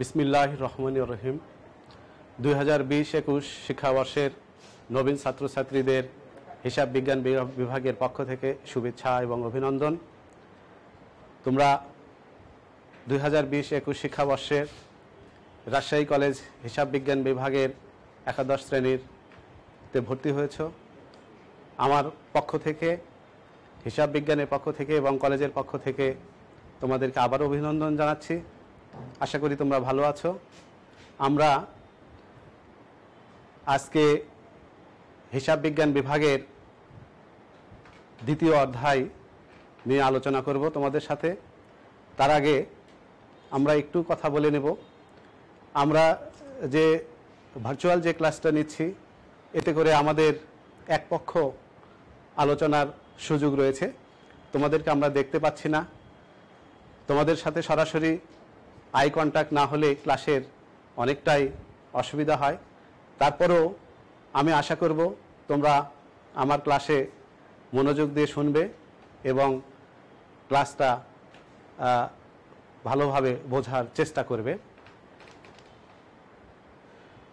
বিসমিল্লাহ রহমান রহিম দুই হাজার বিশ একুশ শিক্ষাবর্ষের নবীন ছাত্রছাত্রীদের হিসাব বিজ্ঞান বিভাগের পক্ষ থেকে শুভেচ্ছা এবং অভিনন্দন তোমরা দুই হাজার বিশ একুশ শিক্ষাবর্ষের রাজশাহী কলেজ হিসাব বিজ্ঞান বিভাগের একাদশ শ্রেণীর তে ভর্তি হয়েছ আমার পক্ষ থেকে হিসাব বিজ্ঞানের পক্ষ থেকে এবং কলেজের পক্ষ থেকে তোমাদেরকে আবার অভিনন্দন জানাচ্ছি আশা করি তোমরা ভালো আছো আমরা আজকে হিসাব বিজ্ঞান বিভাগের দ্বিতীয় অধ্যায় নিয়ে আলোচনা করব তোমাদের সাথে তার আগে আমরা একটু কথা বলে নেব আমরা যে ভার্চুয়াল যে ক্লাসটা নিচ্ছি এতে করে আমাদের এক পক্ষ আলোচনার সুযোগ রয়েছে তোমাদেরকে আমরা দেখতে পাচ্ছি না তোমাদের সাথে সরাসরি আই কন্ট্যাক্ট না হলে ক্লাসের অনেকটাই অসুবিধা হয় তারপরেও আমি আশা করব তোমরা আমার ক্লাসে মনোযোগ দিয়ে শুনবে এবং ক্লাসটা ভালোভাবে বোঝার চেষ্টা করবে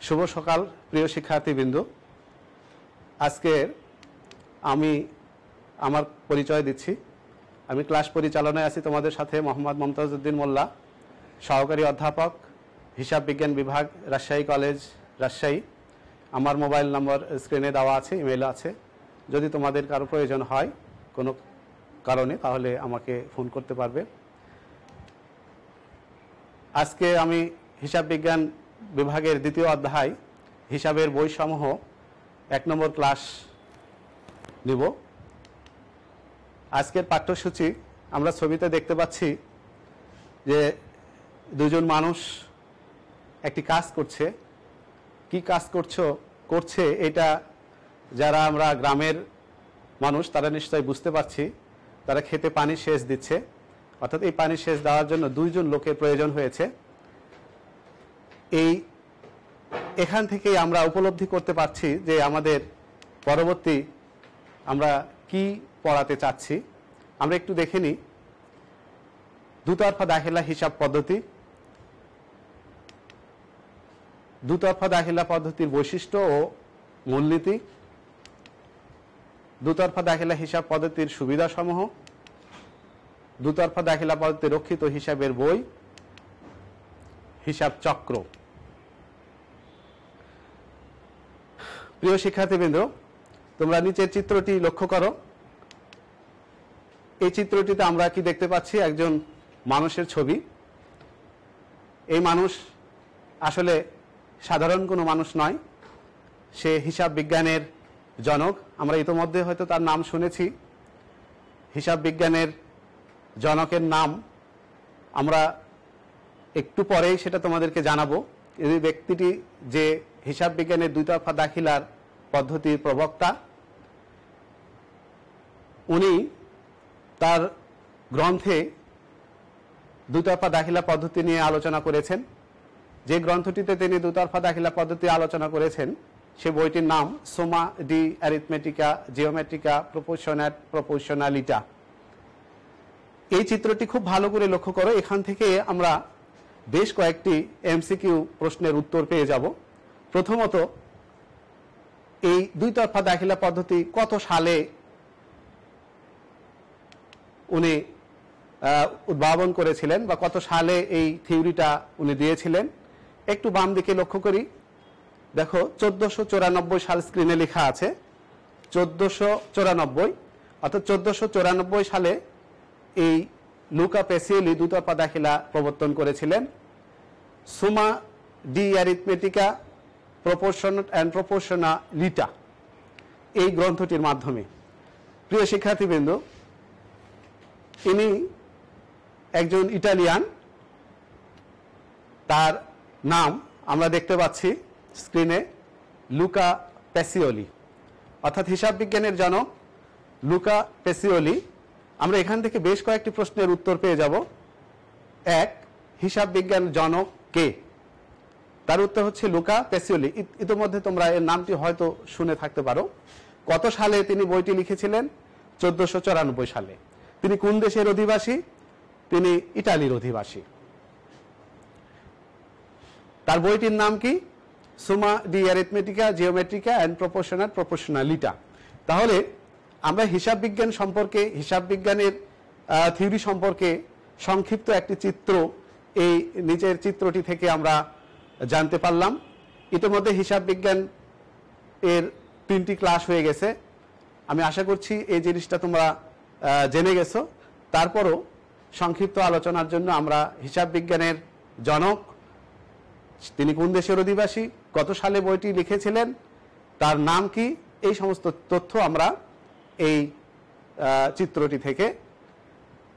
শুভ সকাল প্রিয় শিক্ষার্থীবৃন্দ আজকে আমি আমার পরিচয় দিচ্ছি আমি ক্লাস পরিচালনায় আছি তোমাদের সাথে মোহাম্মদ মমতাজউদ্দিন মোল্লা সহকারী অধ্যাপক হিসাব বিজ্ঞান বিভাগ রাজশাহী কলেজ রাজশাহী আমার মোবাইল নম্বর স্ক্রিনে দেওয়া আছে ইমেল আছে যদি তোমাদের কারো প্রয়োজন হয় কোনো কারণে তাহলে আমাকে ফোন করতে পারবে আজকে আমি হিসাব বিজ্ঞান বিভাগের দ্বিতীয় অধ্যায় হিসাবের বইসমূহ এক নম্বর ক্লাস নিব আজকের পাঠ্যসূচি আমরা ছবিতে দেখতে পাচ্ছি যে দুজন মানুষ একটি কাজ করছে কি কাজ করছো করছে এটা যারা আমরা গ্রামের মানুষ তারা নিশ্চয়ই বুঝতে পারছি তারা খেতে পানি সেচ দিচ্ছে অর্থাৎ এই পানি শেষ দেওয়ার জন্য দুইজন লোকের প্রয়োজন হয়েছে এই এখান থেকেই আমরা উপলব্ধি করতে পারছি যে আমাদের পরবর্তী আমরা কি পড়াতে চাচ্ছি আমরা একটু দেখে নিই দুতরফা দাখিলা হিসাব পদ্ধতি দুতরফা দাখিলা পদ্ধতির বৈশিষ্ট্য ও মূলনীতি দুতরফা দাখিলা হিসাব পদ্ধতির সুবিধাসমূহ দুতরফা দাখিলা পদ্ধতি রক্ষিত হিসাবের বই হিসাব চক্র প্রিয় শিক্ষার্থীবৃন্দ তোমরা নিচের চিত্রটি লক্ষ্য করো এই চিত্রটিতে আমরা কি দেখতে পাচ্ছি একজন মানুষের ছবি এই মানুষ আসলে সাধারণ কোনো মানুষ নয় সে হিসাব বিজ্ঞানের জনক আমরা ইতোমধ্যে হয়তো তার নাম শুনেছি হিসাব বিজ্ঞানের জনকের নাম আমরা একটু পরেই সেটা তোমাদেরকে জানাবো এই ব্যক্তিটি যে হিসাব বিজ্ঞানের দুইতফা দাখিলার পদ্ধতির প্রবক্তা উনি তার গ্রন্থে দুতফা দাখিলা পদ্ধতি নিয়ে আলোচনা করেছেন যে গ্রন্থটিতে তিনি দুতরফা দাখিলা পদ্ধতি আলোচনা করেছেন সে বইটির নাম সোমা ডি অ্যারিথমেটিকা জিওমেট্রিকা প্রপোশনাট প্রপোশনালিটা এই চিত্রটি খুব ভালো করে লক্ষ্য করো এখান থেকে আমরা বেশ কয়েকটি এমসিকিউ প্রশ্নের উত্তর পেয়ে যাব প্রথমত এই দুই তরফা দাখিলা পদ্ধতি কত সালে উনি উদ্ভাবন করেছিলেন বা কত সালে এই থিওরিটা উনি দিয়েছিলেন একটু বাম দিকে লক্ষ্য করি দেখো চোদ্দোশো চৌরানব্বই সাল স্ক্রিনে লেখা আছে চোদ্দোশো চৌরানব্বই অর্থাৎ চোদ্দোশো চৌরানব্বই সালে এই লুকা পেসিয়েলি দুতরফা দাখিলা প্রবর্তন করেছিলেন Summa de Arithmetica Proportion and Proportionalita এই গ্রন্থটির মাধ্যমে প্রিয় শিক্ষার্থীবৃন্দ ইনি একজন ইটালিয়ান তার নাম আমরা দেখতে পাচ্ছি স্ক্রিনে লুকা প্যাসিওলি অর্থাৎ হিসাব বিজ্ঞানের জনক লুকা প্যাসিওলি আমরা এখান থেকে বেশ কয়েকটি প্রশ্নের উত্তর পেয়ে যাব এক হিসাব বিজ্ঞান জনক কে তার উত্তর হচ্ছে লুকা প্যাসিওলি ইতিমধ্যে তোমরা এর নামটি হয়তো শুনে থাকতে পারো কত সালে তিনি বইটি লিখেছিলেন চুরানব্বই সালে তিনি কোন দেশের অধিবাসী তিনি ইটালির অধিবাসী তার বইটির নাম কি Summa de Arithmetica Geometrica and Proportional Proportionalita তাহলে আমরা হিসাব বিজ্ঞান সম্পর্কে হিসাব বিজ্ঞানের থিওরি সম্পর্কে সংক্ষিপ্ত একটি চিত্র এই নিচের চিত্রটি থেকে আমরা জানতে পারলাম ইতিমধ্যে হিসাব বিজ্ঞান এর তিনটি ক্লাস হয়ে গেছে আমি আশা করছি এই জিনিসটা তোমরা জেনে গেছো তারপরও সংক্ষিপ্ত আলোচনার জন্য আমরা হিসাব বিজ্ঞানের জনক তিনি কোন দেশের অধিবাসী কত সালে বইটি লিখেছিলেন তার নাম কি এই সমস্ত তথ্য আমরা এই চিত্রটি থেকে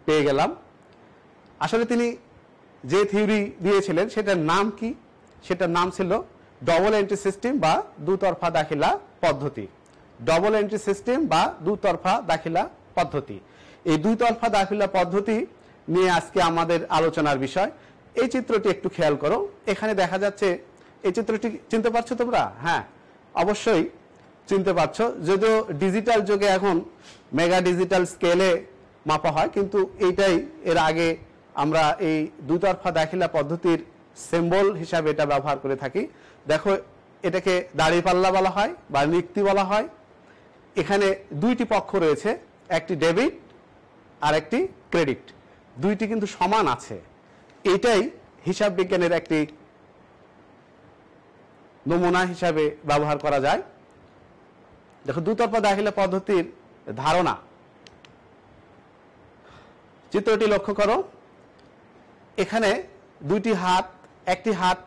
পেয়ে গেলাম আসলে তিনি যে থিওরি দিয়েছিলেন সেটার নাম কি সেটার নাম ছিল ডবল এন্ট্রি সিস্টেম বা দুতরফা দাখিলা পদ্ধতি ডবল এন্ট্রি সিস্টেম বা দুতরফা দাখিলা পদ্ধতি এই দুইতরফা দাখিলা পদ্ধতি নিয়ে আজকে আমাদের আলোচনার বিষয় এই চিত্রটি একটু খেয়াল করো এখানে দেখা যাচ্ছে এই চিত্রটি চিনতে পারছো তোমরা হ্যাঁ অবশ্যই চিনতে পারছো যদিও ডিজিটাল যুগে এখন মেগা ডিজিটাল স্কেলে মাপা হয় কিন্তু এইটাই এর আগে আমরা এই দুতরফা দাখিলা পদ্ধতির সিম্বল হিসাবে এটা ব্যবহার করে থাকি দেখো এটাকে দাঁড়িপাল্লা বলা হয় বা নিক্তি বলা হয় এখানে দুইটি পক্ষ রয়েছে একটি ডেবিট আর একটি ক্রেডিট দুইটি কিন্তু সমান আছে এটাই হিসাব বিজ্ঞানের একটি নমুনা হিসাবে ব্যবহার করা যায় দেখো দুতরফা দাখিলা পদ্ধতির ধারণা চিত্রটি লক্ষ্য করো এখানে দুইটি হাত একটি হাত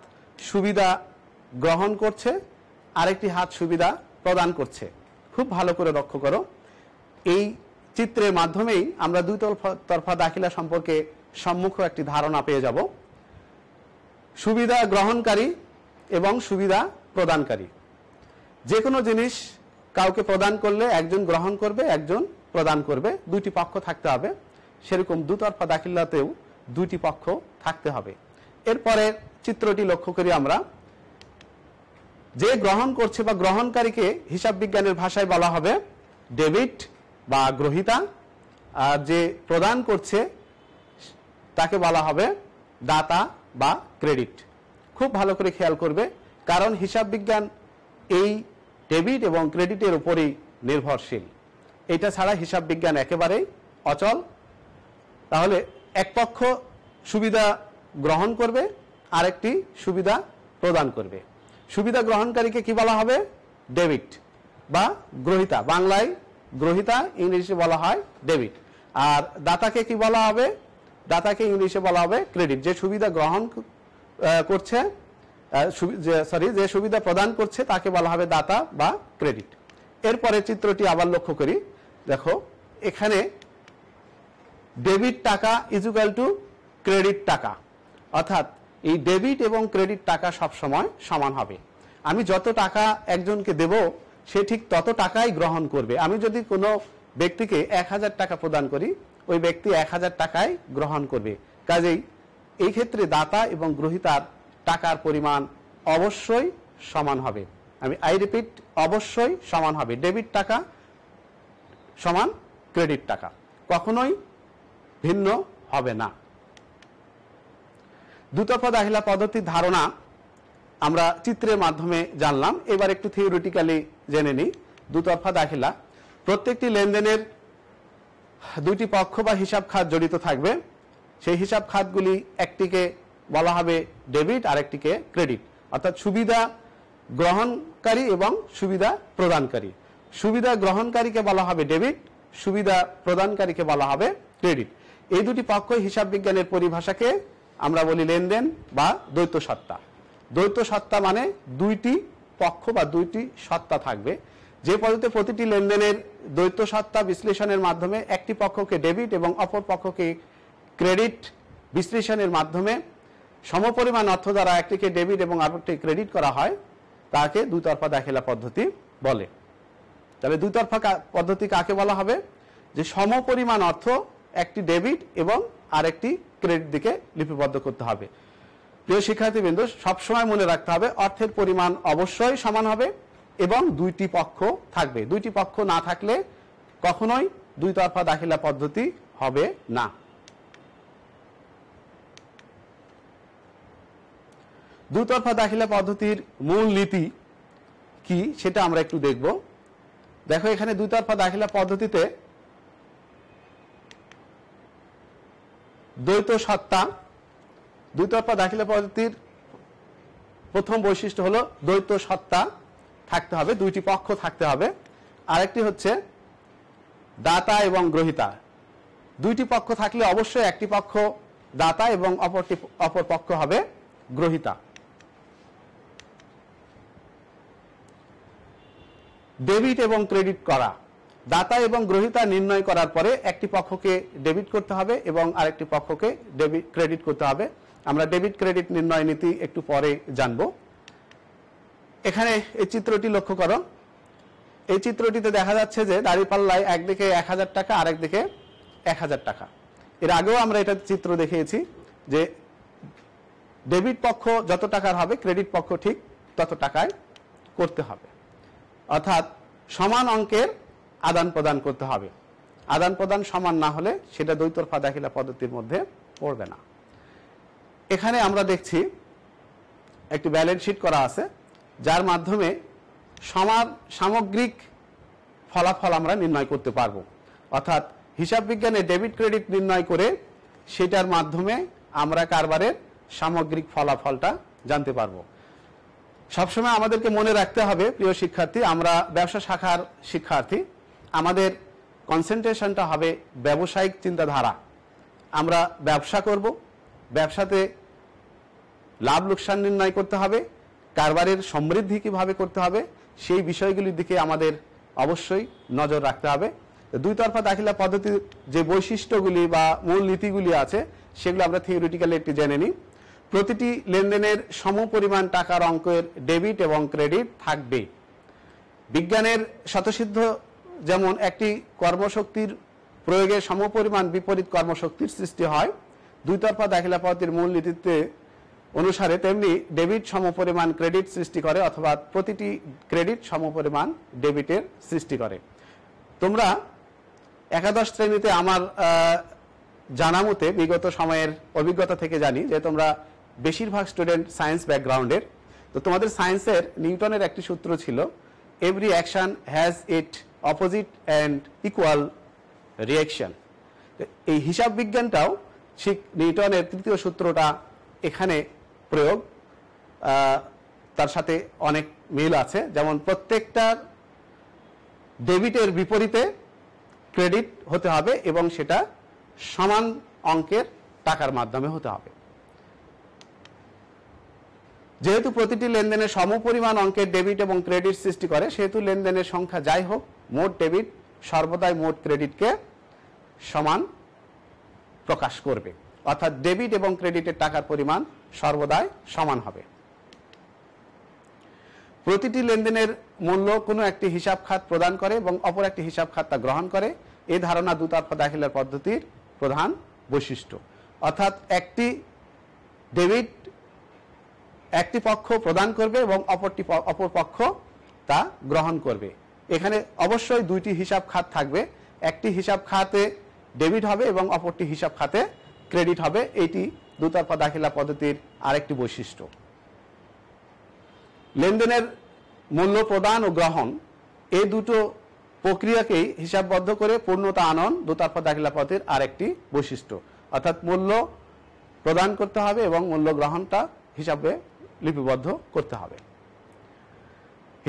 সুবিধা গ্রহণ করছে আরেকটি হাত সুবিধা প্রদান করছে খুব ভালো করে লক্ষ্য করো এই চিত্রের মাধ্যমেই আমরা দুই তরফা দাখিলা সম্পর্কে সম্মুখ একটি ধারণা পেয়ে যাব সুবিধা গ্রহণকারী এবং সুবিধা প্রদানকারী যে কোনো জিনিস কাউকে প্রদান করলে একজন গ্রহণ করবে একজন প্রদান করবে দুইটি পক্ষ থাকতে হবে সেরকম দুতরফা দাখিল্লাতেও দুইটি পক্ষ থাকতে হবে এরপরে চিত্রটি লক্ষ্য করি আমরা যে গ্রহণ করছে বা গ্রহণকারীকে হিসাব বিজ্ঞানের ভাষায় বলা হবে ডেবিট বা গ্রহিতা আর যে প্রদান করছে তাকে বলা হবে দাতা বা ক্রেডিট খুব ভালো করে খেয়াল করবে কারণ হিসাব বিজ্ঞান এই ডেবিট এবং ক্রেডিটের উপরই নির্ভরশীল এটা ছাড়া হিসাব বিজ্ঞান একেবারেই অচল তাহলে এক পক্ষ সুবিধা গ্রহণ করবে আরেকটি সুবিধা প্রদান করবে সুবিধা গ্রহণকারীকে কি বলা হবে ডেবিট বা গ্রহিতা বাংলায় গ্রহিতা ইংরেজিতে বলা হয় ডেবিট আর দাতাকে কি বলা হবে দাতাকে ইংলিশে বলা হবে ক্রেডিট যে সুবিধা গ্রহণ করছে সরি যে সুবিধা প্রদান করছে তাকে বলা হবে দাতা বা ক্রেডিট এরপরে চিত্রটি আবার লক্ষ্য করি দেখো এখানে ডেবিট টাকা ইজুকাল টু ক্রেডিট টাকা অর্থাৎ এই ডেবিট এবং ক্রেডিট টাকা সবসময় সমান হবে আমি যত টাকা একজনকে দেব সে ঠিক তত টাকাই গ্রহণ করবে আমি যদি কোনো ব্যক্তিকে এক হাজার টাকা প্রদান করি ওই ব্যক্তি এক হাজার টাকায় গ্রহণ করবে কাজেই এই ক্ষেত্রে দাতা এবং গ্রহিতার টাকার পরিমাণ অবশ্যই সমান হবে আমি আই রিপিট অবশ্যই সমান হবে ডেবিট টাকা সমান ক্রেডিট টাকা কখনোই ভিন্ন হবে না দুতরফা দাহিলা পদ্ধতির ধারণা আমরা চিত্রের মাধ্যমে জানলাম এবার একটু থিওরিটিক্যালি জেনে নিই দুতরফা দাখিলা প্রত্যেকটি লেনদেনের দুইটি পক্ষ বা হিসাব খাত জড়িত থাকবে সেই হিসাব খাতগুলি একটিকে বলা হবে ডেবিট আর একটিকে ক্রেডিট অর্থাৎ সুবিধা গ্রহণকারী এবং সুবিধা প্রদানকারী সুবিধা গ্রহণকারীকে বলা হবে ডেবিট সুবিধা প্রদানকারীকে বলা হবে ক্রেডিট এই দুটি পক্ষ হিসাব বিজ্ঞানের পরিভাষাকে আমরা বলি লেনদেন বা দ্বৈত সত্তা দ্বৈত সত্তা মানে দুইটি পক্ষ বা দুইটি সত্তা থাকবে যে পদ্ধতিতে প্রতিটি লেনদেনের দ্বৈত সত্তা বিশ্লেষণের মাধ্যমে একটি পক্ষকে ডেবিট এবং অপর পক্ষকে ক্রেডিট বিশ্লেষণের মাধ্যমে সমপরিমাণ অর্থ দ্বারা একটিকে ডেবিট এবং আরেকটি ক্রেডিট করা হয় তাকে দুতরফা দাখিলা পদ্ধতি বলে তাহলে দুতরফা পদ্ধতি কাকে বলা হবে যে সমপরিমাণ অর্থ একটি ডেবিট এবং আরেকটি ক্রেডিট দিকে লিপিবদ্ধ করতে হবে প্রিয় শিক্ষার্থীবৃন্দ সবসময় মনে রাখতে হবে অর্থের পরিমাণ অবশ্যই সমান হবে এবং দুইটি পক্ষ থাকবে দুইটি পক্ষ না থাকলে কখনোই দুই তরফা দাখিলা পদ্ধতি হবে না দুতরফা দাখিলা পদ্ধতির মূল নীতি কি সেটা আমরা একটু দেখব দেখো এখানে দুতরফা দাখিলা পদ্ধতিতে দ্বৈত সত্তা দুতরফা দাখিলা পদ্ধতির প্রথম বৈশিষ্ট্য হলো দ্বৈত সত্তা থাকতে হবে দুইটি পক্ষ থাকতে হবে আরেকটি হচ্ছে দাতা এবং গ্রহিতা দুইটি পক্ষ থাকলে অবশ্যই একটি পক্ষ দাতা এবং অপরটি অপর পক্ষ হবে গ্রহিতা ডেবিট এবং ক্রেডিট করা দাতা এবং গ্রহিতা নির্ণয় করার পরে একটি পক্ষকে ডেবিট করতে হবে এবং আরেকটি পক্ষকে ডেবিট ক্রেডিট করতে হবে আমরা ডেবিট ক্রেডিট নির্ণয় নীতি একটু পরে জানবো এখানে এই চিত্রটি লক্ষ্য করো এই চিত্রটিতে দেখা যাচ্ছে যে দাঁড়িপাল্লায় একদিকে এক হাজার টাকা আর একদিকে এক হাজার টাকা এর আগেও আমরা এটা চিত্র দেখিয়েছি যে ডেবিট পক্ষ যত টাকার হবে ক্রেডিট পক্ষ ঠিক তত টাকায় করতে হবে অর্থাৎ সমান অঙ্কের আদান প্রদান করতে হবে আদান প্রদান সমান না হলে সেটা দ্বৈতরফা দাখিলা পদ্ধতির মধ্যে পড়বে না এখানে আমরা দেখছি একটি ব্যালেন্স শিট করা আছে যার মাধ্যমে সমাজ সামগ্রিক ফলাফল আমরা নির্ণয় করতে পারব অর্থাৎ হিসাব বিজ্ঞানে ডেবিট ক্রেডিট নির্ণয় করে সেটার মাধ্যমে আমরা কারবারের সামগ্রিক ফলাফলটা জানতে পারবো সবসময় আমাদেরকে মনে রাখতে হবে প্রিয় শিক্ষার্থী আমরা ব্যবসা শাখার শিক্ষার্থী আমাদের কনসেন্ট্রেশনটা হবে ব্যবসায়িক চিন্তাধারা আমরা ব্যবসা করব ব্যবসাতে লাভ লোকসান নির্ণয় করতে হবে কারবারের সমৃদ্ধি কীভাবে করতে হবে সেই বিষয়গুলির দিকে আমাদের অবশ্যই নজর রাখতে হবে দুই তরফা দাখিলা পদ্ধতির যে বৈশিষ্ট্যগুলি বা মূল নীতিগুলি আছে সেগুলো আমরা থিওরিটিক্যালি একটি জেনে নিই প্রতিটি লেনদেনের সম পরিমাণ টাকার অঙ্কের ডেবিট এবং ক্রেডিট থাকবে বিজ্ঞানের স্বতসিদ্ধ যেমন একটি কর্মশক্তির প্রয়োগে সমপরিমাণ বিপরীত কর্মশক্তির সৃষ্টি হয় দুই তরফা দাখিলা পদ্ধতির মূল নীতিতে অনুসারে তেমনি ডেবিট সমপরিমাণ ক্রেডিট সৃষ্টি করে অথবা প্রতিটি ক্রেডিট সমপরিমাণ ডেবিটের সৃষ্টি করে তোমরা একাদশ শ্রেণীতে আমার জানা মতে বিগত সময়ের অভিজ্ঞতা থেকে জানি যে তোমরা বেশিরভাগ স্টুডেন্ট সায়েন্স ব্যাকগ্রাউন্ডের তো তোমাদের সায়েন্সের নিউটনের একটি সূত্র ছিল every action has it opposite and equal reaction এই হিসাব বিজ্ঞানটাও ঠিক নিউটনের তৃতীয় সূত্রটা এখানে প্রয়োগ তার সাথে অনেক মিল আছে যেমন প্রত্যেকটা ডেবিটের বিপরীতে ক্রেডিট হতে হবে এবং সেটা সমান অঙ্কের টাকার মাধ্যমে হতে হবে যেহেতু প্রতিটি লেনদেনে সমপরিমাণ অঙ্কের ডেবিট এবং ক্রেডিট সৃষ্টি করে সেহেতু লেনদেনের সংখ্যা যাই হোক মোট ডেবিট সর্বদাই মোট ক্রেডিটকে সমান প্রকাশ করবে অর্থাৎ ডেবিট এবং ক্রেডিটের টাকার পরিমাণ সর্বদাই সমান হবে প্রতিটি লেনদেনের মূল্য কোনো একটি হিসাব খাত প্রদান করে এবং অপর একটি হিসাব খাত তা গ্রহণ করে এই ধারণা দুতরফা দাখিলের পদ্ধতির প্রধান বৈশিষ্ট্য অর্থাৎ একটি ডেবিট একটি পক্ষ প্রদান করবে এবং অপরটি অপর পক্ষ তা গ্রহণ করবে এখানে অবশ্যই দুইটি হিসাব খাত থাকবে একটি হিসাব খাতে ডেবিট হবে এবং অপরটি হিসাব খাতে ক্রেডিট হবে এটি দুতরফা দাখিলা পদ্ধতির আরেকটি বৈশিষ্ট্য লেনদেনের মূল্য প্রদান ও গ্রহণ এই দুটো প্রক্রিয়াকেই হিসাববদ্ধ করে পূর্ণতা আনন দুতরফা দাখিলা পদ্ধতির আরেকটি বৈশিষ্ট্য অর্থাৎ মূল্য প্রদান করতে হবে এবং মূল্য গ্রহণটা হিসাবে লিপিবদ্ধ করতে হবে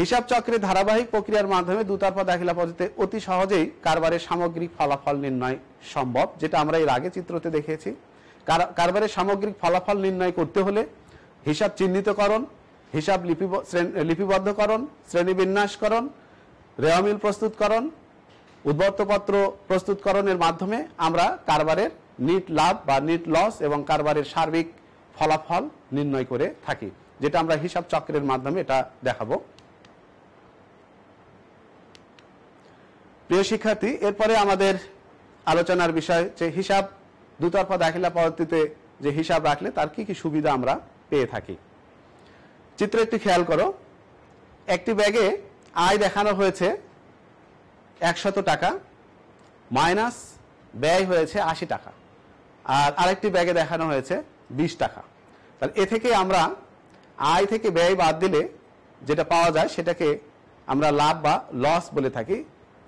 হিসাব চক্রের ধারাবাহিক প্রক্রিয়ার মাধ্যমে দুতরফা দাখিলা পদ্ধতিতে অতি সহজেই কারবারের সামগ্রিক ফলাফল নির্ণয় সম্ভব যেটা আমরা এর আগে চিত্রতে দেখেছি কারবারের সামগ্রিক ফলাফল নির্ণয় করতে হলে হিসাব চিহ্নিতকরণ হিসাব লিপি লিপিবদ্ধকরণ শ্রেণীবিন্যাসকরণ রেওয়ামিল প্রস্তুতকরণ উদ্বর্তপত্র প্রস্তুতকরণের মাধ্যমে আমরা কারবারের নিট লাভ বা নিট লস এবং কারবারের সার্বিক ফলাফল নির্ণয় করে থাকি যেটা আমরা হিসাব চক্রের মাধ্যমে এটা দেখাবো প্রিয় শিক্ষার্থী এরপরে আমাদের আলোচনার বিষয় যে হিসাব দুতরফা দাখিলা পদ্ধতিতে যে হিসাব রাখলে তার কি কি সুবিধা আমরা পেয়ে থাকি চিত্র একটু খেয়াল করো একটি ব্যাগে আয় দেখানো হয়েছে একশত টাকা মাইনাস ব্যয় হয়েছে আশি টাকা আর আরেকটি ব্যাগে দেখানো হয়েছে বিশ টাকা তাহলে এ থেকে আমরা আয় থেকে ব্যয় বাদ দিলে যেটা পাওয়া যায় সেটাকে আমরা লাভ বা লস বলে থাকি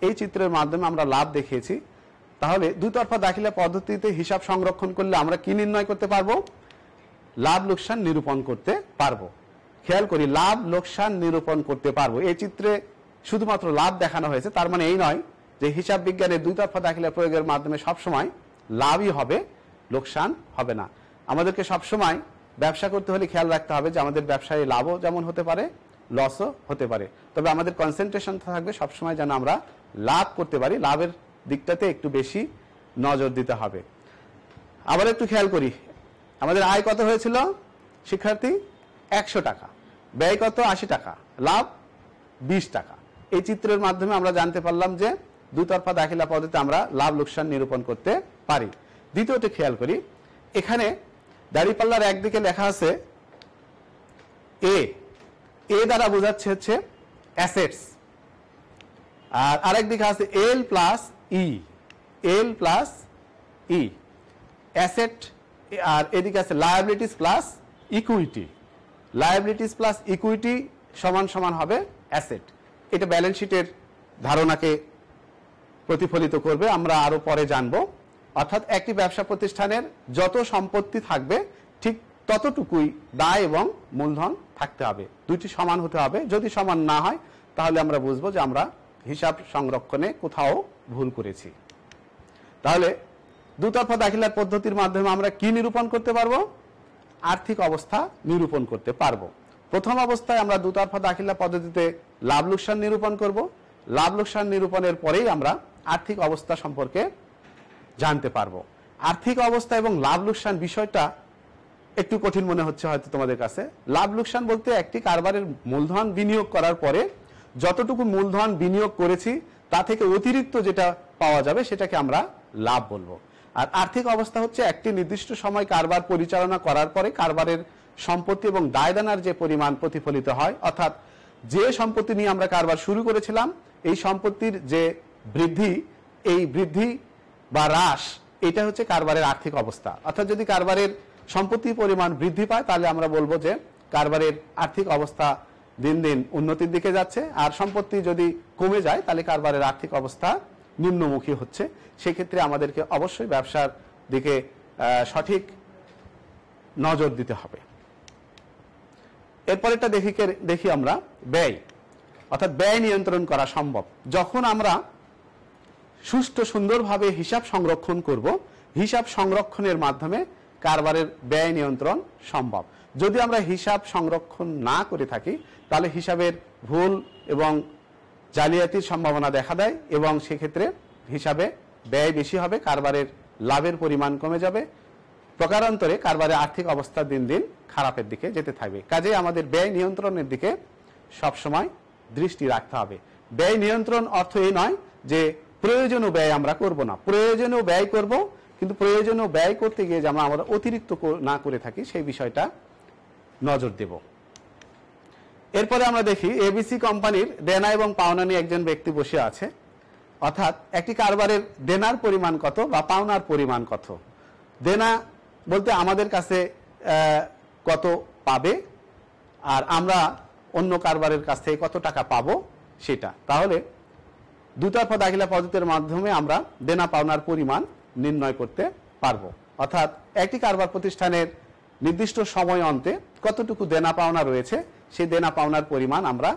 এই চিত্রের মাধ্যমে আমরা লাভ দেখিয়েছি তাহলে দুতরফা দাখিলা পদ্ধতিতে হিসাব সংরক্ষণ করলে আমরা কি নির্ণয় করতে পারবো লাভ লোকসান নিরূপণ করতে পারবো খেয়াল করি লাভ লোকসান নিরূপণ করতে পারবো এই চিত্রে শুধুমাত্র লাভ দেখানো হয়েছে তার মানে এই নয় যে হিসাব বিজ্ঞানের দুতরফা দাখিলা প্রয়োগের মাধ্যমে সবসময় লাভই হবে লোকসান হবে না আমাদেরকে সবসময় ব্যবসা করতে হলে খেয়াল রাখতে হবে যে আমাদের ব্যবসায় লাভও যেমন হতে পারে লসও হতে পারে তবে আমাদের কনসেন্ট্রেশন থাকবে সবসময় যেন আমরা লাভ করতে পারি লাভের দিকটাতে একটু বেশি নজর দিতে হবে আবার একটু খেয়াল করি আমাদের আয় কত হয়েছিল শিক্ষার্থী একশো টাকা ব্যয় কত আশি টাকা লাভ বিশ টাকা এই চিত্রের মাধ্যমে আমরা জানতে পারলাম যে দুতরফা দাখিলা পদ্ধতিতে আমরা লাভ লোকসান নিরূপণ করতে পারি দ্বিতীয়টি খেয়াল করি এখানে দাঁড়িপাল্লার একদিকে লেখা আছে এ এ দ্বারা বোঝাচ্ছে হচ্ছে অ্যাসেটস আর আরেক দিকে আছে L plus E L plus E asset আর এদিকে আছে liabilities plus equity liabilities plus equity সমান সমান হবে অ্যাসেট এটা ব্যালেন্স শিটের ধারণাকে প্রতিফলিত করবে আমরা আরও পরে জানব অর্থাৎ একটি ব্যবসা প্রতিষ্ঠানের যত সম্পত্তি থাকবে ঠিক ততটুকুই দায় এবং মূলধন থাকতে হবে দুইটি সমান হতে হবে যদি সমান না হয় তাহলে আমরা বুঝবো যে আমরা হিসাব সংরক্ষণে কোথাও ভুল করেছি তাহলে দুতরফা দাখিলার পদ্ধতির মাধ্যমে আমরা কি নিরূপণ করতে পারব আর্থিক অবস্থা নিরূপণ করতে পারব প্রথম অবস্থায় আমরা দুতরফা দাখিলা পদ্ধতিতে লাভ লোকসান নিরূপণ করব লাভ লোকসান নিরূপণের পরেই আমরা আর্থিক অবস্থা সম্পর্কে জানতে পারব আর্থিক অবস্থা এবং লাভ লোকসান বিষয়টা একটু কঠিন মনে হচ্ছে হয়তো তোমাদের কাছে লাভ লোকসান বলতে একটি কারবারের মূলধন বিনিয়োগ করার পরে যতটুকু মূলধন বিনিয়োগ করেছি তা থেকে অতিরিক্ত যেটা পাওয়া যাবে সেটাকে আমরা লাভ বলবো আর আর্থিক অবস্থা হচ্ছে একটি নির্দিষ্ট সময় কারবার পরিচালনা করার পরে কারবারের সম্পত্তি এবং দায়দানার যে পরিমাণ প্রতিফলিত হয় অর্থাৎ যে সম্পত্তি নিয়ে আমরা কারবার শুরু করেছিলাম এই সম্পত্তির যে বৃদ্ধি এই বৃদ্ধি বা হ্রাস এটা হচ্ছে কারবারের আর্থিক অবস্থা অর্থাৎ যদি কারবারের সম্পত্তির পরিমাণ বৃদ্ধি পায় তাহলে আমরা বলবো যে কারবারের আর্থিক অবস্থা দিন দিন উন্নতির দিকে যাচ্ছে আর সম্পত্তি যদি কমে যায় তাহলে কারবারের আর্থিক অবস্থা নিম্নমুখী হচ্ছে সেক্ষেত্রে আমাদেরকে অবশ্যই ব্যবসার দিকে সঠিক নজর দিতে হবে এরপরেরটা দেখি দেখি আমরা ব্যয় অর্থাৎ ব্যয় নিয়ন্ত্রণ করা সম্ভব যখন আমরা সুষ্ঠু সুন্দরভাবে হিসাব সংরক্ষণ করব হিসাব সংরক্ষণের মাধ্যমে কারবারের ব্যয় নিয়ন্ত্রণ সম্ভব যদি আমরা হিসাব সংরক্ষণ না করে থাকি তাহলে হিসাবের ভুল এবং জালিয়াতির সম্ভাবনা দেখা দেয় এবং সেক্ষেত্রে হিসাবে ব্যয় বেশি হবে কারবারের লাভের পরিমাণ কমে যাবে প্রকারান্তরে কারবারের আর্থিক অবস্থা দিন দিন খারাপের দিকে যেতে থাকবে কাজে আমাদের ব্যয় নিয়ন্ত্রণের দিকে সবসময় দৃষ্টি রাখতে হবে ব্যয় নিয়ন্ত্রণ অর্থ এই নয় যে প্রয়োজনীয় ব্যয় আমরা করব না প্রয়োজনীয় ব্যয় করব কিন্তু প্রয়োজনীয় ব্যয় করতে গিয়ে যেমন আমরা অতিরিক্ত না করে থাকি সেই বিষয়টা নজর দেবো এরপরে আমরা দেখি এবিসি কোম্পানির দেনা এবং পাওনা নিয়ে একজন ব্যক্তি বসে আছে অর্থাৎ একটি কারবারের দেনার পরিমাণ কত বা পাওনার পরিমাণ কত দেনা বলতে আমাদের কাছে কত পাবে আর আমরা অন্য কারবারের কাছ থেকে কত টাকা পাবো সেটা তাহলে দুতরফা দাখিলা পদ্ধতির মাধ্যমে আমরা দেনা পাওনার পরিমাণ নির্ণয় করতে পারব অর্থাৎ একটি কারবার প্রতিষ্ঠানের নির্দিষ্ট সময় অন্তে কতটুকু দেনা পাওনা রয়েছে সেই দেনা পাওনার পরিমাণ আমরা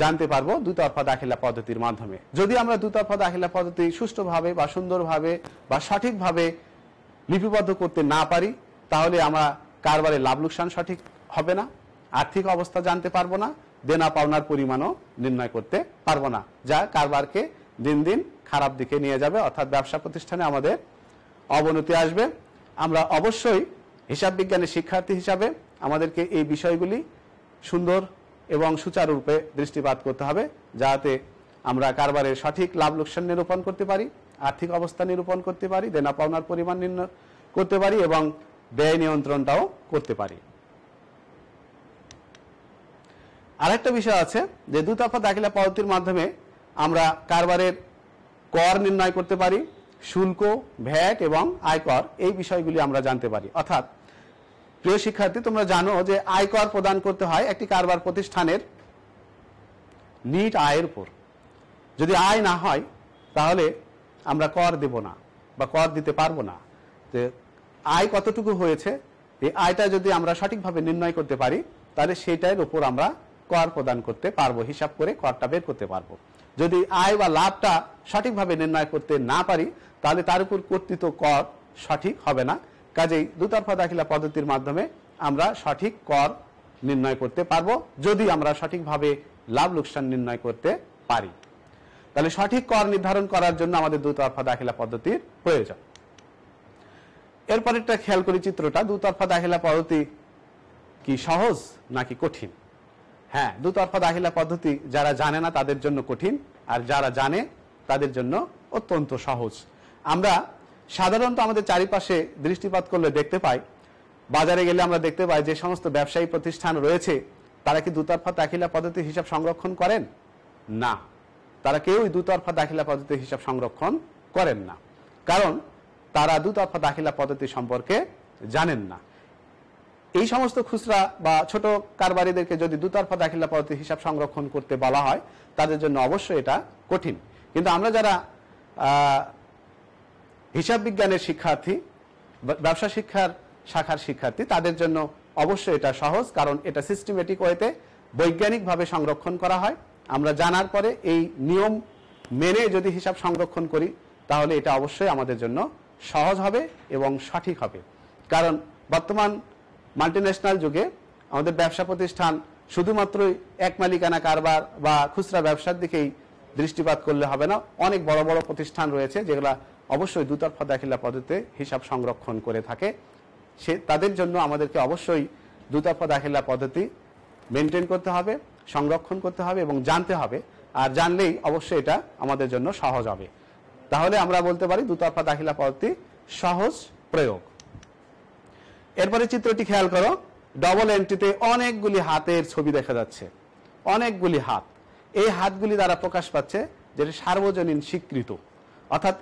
জানতে পারবো দুতরফা দাখিলা পদ্ধতির মাধ্যমে যদি আমরা দুতরফা দাখিলা পদ্ধতি সুষ্ঠুভাবে বা সুন্দরভাবে বা সঠিকভাবে লিপিবদ্ধ করতে না পারি তাহলে আমরা কারবারে লাভ লোকসান সঠিক হবে না আর্থিক অবস্থা জানতে পারবো না দেনা পাওনার পরিমাণও নির্ণয় করতে পারবো না যা কারবারকে দিন দিন খারাপ দিকে নিয়ে যাবে অর্থাৎ ব্যবসা প্রতিষ্ঠানে আমাদের অবনতি আসবে আমরা অবশ্যই হিসাব বিজ্ঞানের শিক্ষার্থী হিসাবে আমাদেরকে এই বিষয়গুলি সুন্দর এবং সুচারুরূপে দৃষ্টিপাত করতে হবে যাতে আমরা কারবারের সঠিক লাভ লোকসান নিরূপণ করতে পারি আর্থিক অবস্থা নিরূপণ করতে পারি দেনা পাওনার পরিমাণ নির্ণয় করতে পারি এবং ব্যয় নিয়ন্ত্রণটাও করতে পারি আরেকটা বিষয় আছে যে দুতফা দাখিলা পদ্ধতির মাধ্যমে আমরা কারবারের কর নির্ণয় করতে পারি শুল্ক ভ্যাট এবং আয়কর এই বিষয়গুলি আমরা জানতে পারি অর্থাৎ প্রিয় শিক্ষার্থী তোমরা জানো যে আয়কর প্রদান করতে হয় একটি কারবার প্রতিষ্ঠানের নিট আয়ের উপর যদি আয় না হয় তাহলে আমরা কর দেব না বা কর দিতে পারবো না যে আয় কতটুকু হয়েছে এই আয়টা যদি আমরা সঠিকভাবে নির্ণয় করতে পারি তাহলে সেটার উপর আমরা কর প্রদান করতে পারবো হিসাব করে করটা বের করতে পারবো যদি আয় বা লাভটা সঠিকভাবে নির্ণয় করতে না পারি তাহলে তার উপর কর্তৃত কর সঠিক হবে না কাজেই দুতরফা দাখিলা পদ্ধতির মাধ্যমে আমরা সঠিক কর নির্ণয় করতে পারবো যদি আমরা সঠিকভাবে লাভ লোকসান নির্ণয় করতে পারি তাহলে সঠিক কর নির্ধারণ করার জন্য আমাদের দুতরফা দাখিলা পদ্ধতির প্রয়োজন এরপরেরটা খেয়াল করি চিত্রটা দুতরফা দাখিলা পদ্ধতি কি সহজ নাকি কঠিন হ্যাঁ দুতরফা দাখিলা পদ্ধতি যারা জানে না তাদের জন্য কঠিন আর যারা জানে তাদের জন্য অত্যন্ত সহজ আমরা সাধারণত আমাদের চারিপাশে দৃষ্টিপাত করলে দেখতে পাই বাজারে গেলে আমরা দেখতে পাই যে সমস্ত ব্যবসায়ী প্রতিষ্ঠান রয়েছে তারা কি দুতরফা দাখিলা পদ্ধতি হিসাব সংরক্ষণ করেন না তারা কেউই দুতরফা দাখিলা পদ্ধতি হিসাব সংরক্ষণ করেন না কারণ তারা দুতরফা দাখিলা পদ্ধতি সম্পর্কে জানেন না এই সমস্ত খুচরা বা ছোট কারবারিদেরকে যদি দুতরফা দাখিলা পদ্ধতি হিসাব সংরক্ষণ করতে বলা হয় তাদের জন্য অবশ্যই এটা কঠিন কিন্তু আমরা যারা হিসাব বিজ্ঞানের শিক্ষার্থী ব্যবসা শিক্ষার শাখার শিক্ষার্থী তাদের জন্য অবশ্যই এটা সহজ কারণ এটা সিস্টেমেটিক ওয়েতে বৈজ্ঞানিকভাবে সংরক্ষণ করা হয় আমরা জানার পরে এই নিয়ম মেনে যদি হিসাব সংরক্ষণ করি তাহলে এটা অবশ্যই আমাদের জন্য সহজ হবে এবং সঠিক হবে কারণ বর্তমান মাল্টিন্যাশনাল যুগে আমাদের ব্যবসা প্রতিষ্ঠান শুধুমাত্র এক মালিকানা কারবার বা খুচরা ব্যবসার দিকেই দৃষ্টিপাত করলে হবে না অনেক বড় বড় প্রতিষ্ঠান রয়েছে যেগুলা অবশ্যই দুতরফা দাখিলা পদ্ধতিতে হিসাব সংরক্ষণ করে থাকে সে তাদের জন্য আমাদেরকে অবশ্যই দুতরফা দাখিলা পদ্ধতি মেনটেন করতে হবে সংরক্ষণ করতে হবে এবং জানতে হবে আর জানলেই অবশ্যই এটা আমাদের জন্য সহজ হবে তাহলে আমরা বলতে পারি দুতরফা দাখিলা পদ্ধতি সহজ প্রয়োগ এরপরে চিত্রটি খেয়াল করো ডবল এন্ট্রিতে অনেকগুলি হাতের ছবি দেখা যাচ্ছে অনেকগুলি হাত এই হাতগুলি দ্বারা প্রকাশ পাচ্ছে যেটি সার্বজনীন স্বীকৃত অর্থাৎ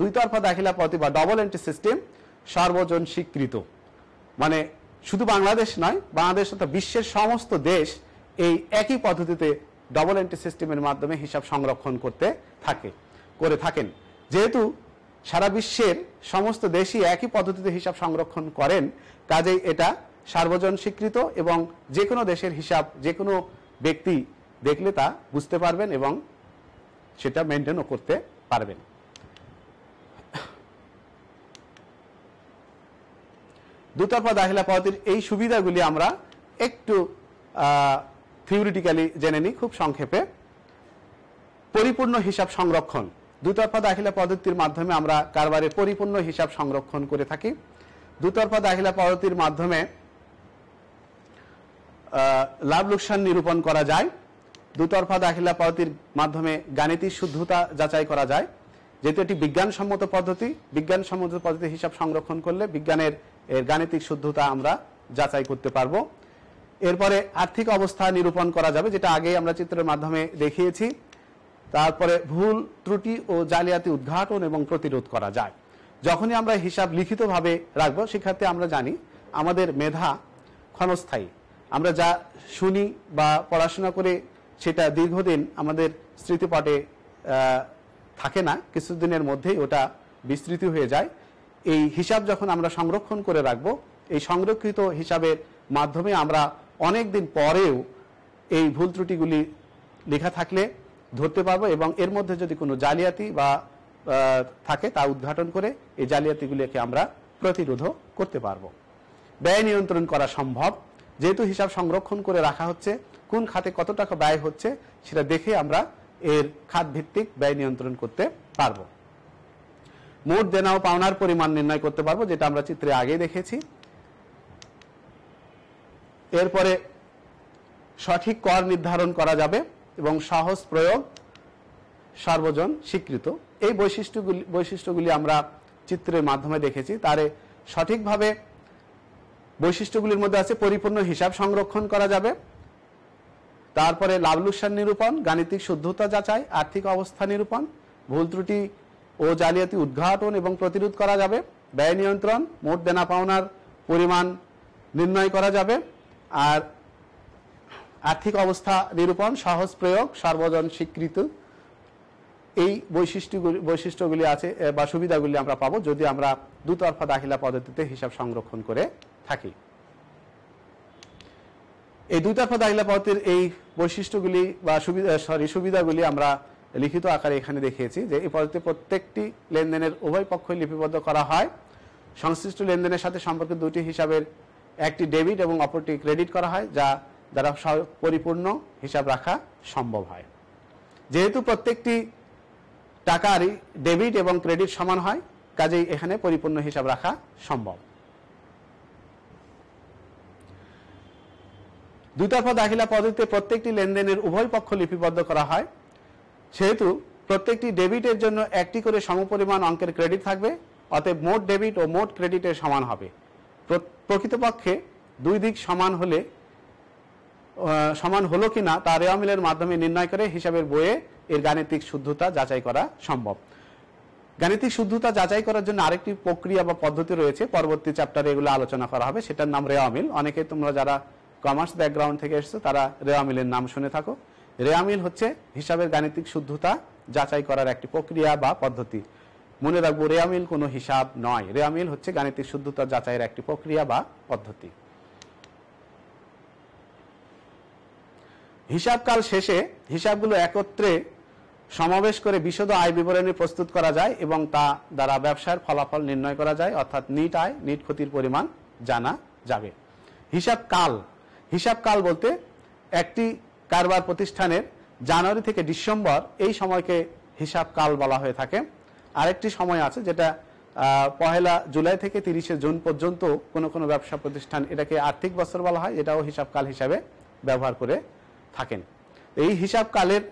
দুই তরফা দাখিলা পদ্ধতি বা ডবল এন্ট্রি সিস্টেম সর্বজন স্বীকৃত মানে শুধু বাংলাদেশ নয় বাংলাদেশ তথা বিশ্বের সমস্ত দেশ এই একই পদ্ধতিতে ডবল এন্ট্রি সিস্টেমের মাধ্যমে হিসাব সংরক্ষণ করতে থাকে করে থাকেন যেহেতু সারা বিশ্বের সমস্ত দেশই একই পদ্ধতিতে হিসাব সংরক্ষণ করেন কাজেই এটা সার্বজন স্বীকৃত এবং যে কোনো দেশের হিসাব যে কোনো ব্যক্তি দেখলে তা বুঝতে পারবেন এবং সেটা মেনটেনও করতে পারবেন দুতরফা দাখিলা পদ্ধতির এই সুবিধাগুলি আমরা একটু থিওরিটিক্যালি জেনে নিই খুব সংক্ষেপে পরিপূর্ণ হিসাব সংরক্ষণ দুতরফা দাখিলা পদ্ধতির মাধ্যমে আমরা কারবারে পরিপূর্ণ হিসাব সংরক্ষণ করে থাকি দুতরফা দাখিলা পদ্ধতির মাধ্যমে লাভ লোকসান নিরূপণ করা যায় দুতরফা দাখিলা পদ্ধতির মাধ্যমে গাণিতিক শুদ্ধতা যাচাই করা যায় যেহেতু এটি বিজ্ঞানসম্মত পদ্ধতি বিজ্ঞানসম্মত পদ্ধতি হিসাব সংরক্ষণ করলে বিজ্ঞানের এর গাণিতিক শুদ্ধতা আমরা যাচাই করতে পারবো এরপরে আর্থিক অবস্থা নিরূপণ করা যাবে যেটা আগেই আমরা চিত্রের মাধ্যমে দেখিয়েছি তারপরে ভুল ত্রুটি ও জালিয়াতি উদ্ঘাটন এবং প্রতিরোধ করা যায় যখনই আমরা হিসাব লিখিতভাবে রাখব সেক্ষেত্রে আমরা জানি আমাদের মেধা ক্ষণস্থায়ী আমরা যা শুনি বা পড়াশোনা করে সেটা দীর্ঘদিন আমাদের স্মৃতিপটে থাকে না কিছুদিনের মধ্যেই ওটা বিস্তৃতি হয়ে যায় এই হিসাব যখন আমরা সংরক্ষণ করে রাখব এই সংরক্ষিত হিসাবের মাধ্যমে আমরা অনেক দিন পরেও এই ভুল ত্রুটিগুলি লেখা থাকলে ধরতে পারবো এবং এর মধ্যে যদি কোনো জালিয়াতি বা থাকে তা উদ্ঘাটন করে এই জালিয়াতিগুলিকে আমরা প্রতিরোধ করতে পারবো ব্যয় নিয়ন্ত্রণ করা সম্ভব যেহেতু হিসাব সংরক্ষণ করে রাখা হচ্ছে কোন খাতে কত টাকা ব্যয় হচ্ছে সেটা দেখে আমরা এর খাত ভিত্তিক ব্যয় নিয়ন্ত্রণ করতে পারবো মোট দেনা ও পাওনার পরিমাণ নির্ণয় করতে পারবো যেটা আমরা চিত্রে আগে দেখেছি এরপরে সঠিক কর নির্ধারণ করা যাবে এবং সাহস প্রয়োগ সর্বজন স্বীকৃত এই বৈশিষ্ট্যগুলি বৈশিষ্ট্যগুলি আমরা চিত্রের মাধ্যমে দেখেছি তারে সঠিকভাবে বৈশিষ্ট্যগুলির মধ্যে আছে পরিপূর্ণ হিসাব সংরক্ষণ করা যাবে তারপরে লাভ লোকসান নিরূপণ গাণিতিক শুদ্ধতা যাচাই আর্থিক অবস্থা নিরূপণ ভুল ত্রুটি ও জালিয়াতি উদ্ঘাটন এবং প্রতিরোধ করা যাবে ব্যয় নিয়ন্ত্রণ মোট দেনা পাওনার পরিমাণ নির্ণয় করা যাবে আর আর্থিক অবস্থা নিরূপণ সাহস প্রয়োগ সার্বজন স্বীকৃত এই বৈশিষ্ট্যগুলি বৈশিষ্ট্যগুলি আছে বা সুবিধাগুলি আমরা পাবো যদি আমরা দুতরফা দাখিলা পদ্ধতিতে হিসাব সংরক্ষণ করে থাকি এই দুতরফা দাখিলা পদ্ধতির এই বৈশিষ্ট্যগুলি বা সুবিধা সরি সুবিধাগুলি আমরা লিখিত আকারে এখানে দেখিয়েছি যে এই পদ্ধতিতে প্রত্যেকটি লেনদেনের উভয় পক্ষই লিপিবদ্ধ করা হয় সংশ্লিষ্ট লেনদেনের সাথে সম্পর্কিত দুটি হিসাবের একটি ডেবিট এবং অপরটি ক্রেডিট করা হয় যা দ্বারা পরিপূর্ণ হিসাব রাখা সম্ভব হয় যেহেতু প্রত্যেকটি টাকারই ডেবিট এবং ক্রেডিট সমান হয় কাজেই এখানে পরিপূর্ণ হিসাব রাখা সম্ভব দুতরফা দাখিলা পদ্ধতিতে প্রত্যেকটি লেনদেনের উভয় পক্ষ লিপিবদ্ধ করা হয় সেহেতু প্রত্যেকটি ডেবিটের জন্য একটি করে সমপরিমাণ অঙ্কের ক্রেডিট থাকবে অতএব মোট ডেবিট ও মোট ক্রেডিটের সমান হবে প্রকৃতপক্ষে দুই দিক সমান হলে সমান হলো কি না তা মিলের মাধ্যমে নির্ণয় করে হিসাবের বইয়ে এর গাণিতিক শুদ্ধতা যাচাই করা সম্ভব গাণিতিক শুদ্ধতা যাচাই করার জন্য আরেকটি প্রক্রিয়া বা পদ্ধতি রয়েছে পরবর্তী চ্যাপ্টারে এগুলো আলোচনা করা হবে সেটার নাম মিল অনেকে তোমরা যারা কমার্স ব্যাকগ্রাউন্ড থেকে এসেছো তারা মিলের নাম শুনে থাকো রেয়ামিল হচ্ছে হিসাবের গাণিতিক শুদ্ধতা যাচাই করার একটি প্রক্রিয়া বা পদ্ধতি মনে রাখবো রেয়ামিল কোনো হিসাব নয় রেয়ামিল হচ্ছে গাণিতিক শুদ্ধতা যাচাইয়ের একটি প্রক্রিয়া বা পদ্ধতি হিসাবকাল শেষে হিসাবগুলো একত্রে সমাবেশ করে বিশদ আয় বিবরণী প্রস্তুত করা যায় এবং তা দ্বারা ব্যবসার ফলাফল নির্ণয় করা যায় অর্থাৎ নিট আয় নিট ক্ষতির পরিমাণ জানা যাবে হিসাবকাল হিসাবকাল বলতে একটি কারবার প্রতিষ্ঠানের জানুয়ারি থেকে ডিসেম্বর এই সময়কে হিসাব কাল বলা হয়ে থাকে আরেকটি সময় আছে যেটা পহেলা জুলাই থেকে তিরিশে জুন পর্যন্ত কোনো কোনো ব্যবসা প্রতিষ্ঠান এটাকে আর্থিক বছর বলা হয় এটাও হিসাবকাল হিসাবে ব্যবহার করে থাকেন এই হিসাবকালের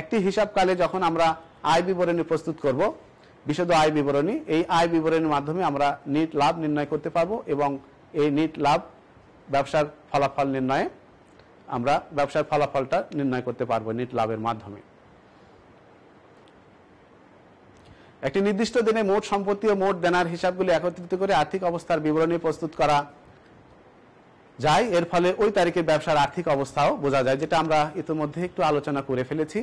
একটি হিসাবকালে যখন আমরা আয় বিবরণী প্রস্তুত করব বিশদ আয় বিবরণী এই আয় বিবরণীর মাধ্যমে আমরা নিট লাভ নির্ণয় করতে পারবো এবং এই নিট লাভ ব্যবসার ফলাফল নির্ণয়ে আমরা ব্যবসার ফলাফলটা নির্ণয় করতে পারবো নেট লাভের মাধ্যমে একটি নির্দিষ্ট দিনে মোট সম্পত্তি ও মোট দেনার হিসাবগুলি একত্রিত করে আর্থিক অবস্থার বিবরণী প্রস্তুত করা যায় এর ফলে ওই তারিখে ব্যবসার আর্থিক অবস্থাও বোঝা যায় যেটা আমরা ইতিমধ্যে একটু আলোচনা করে ফেলেছি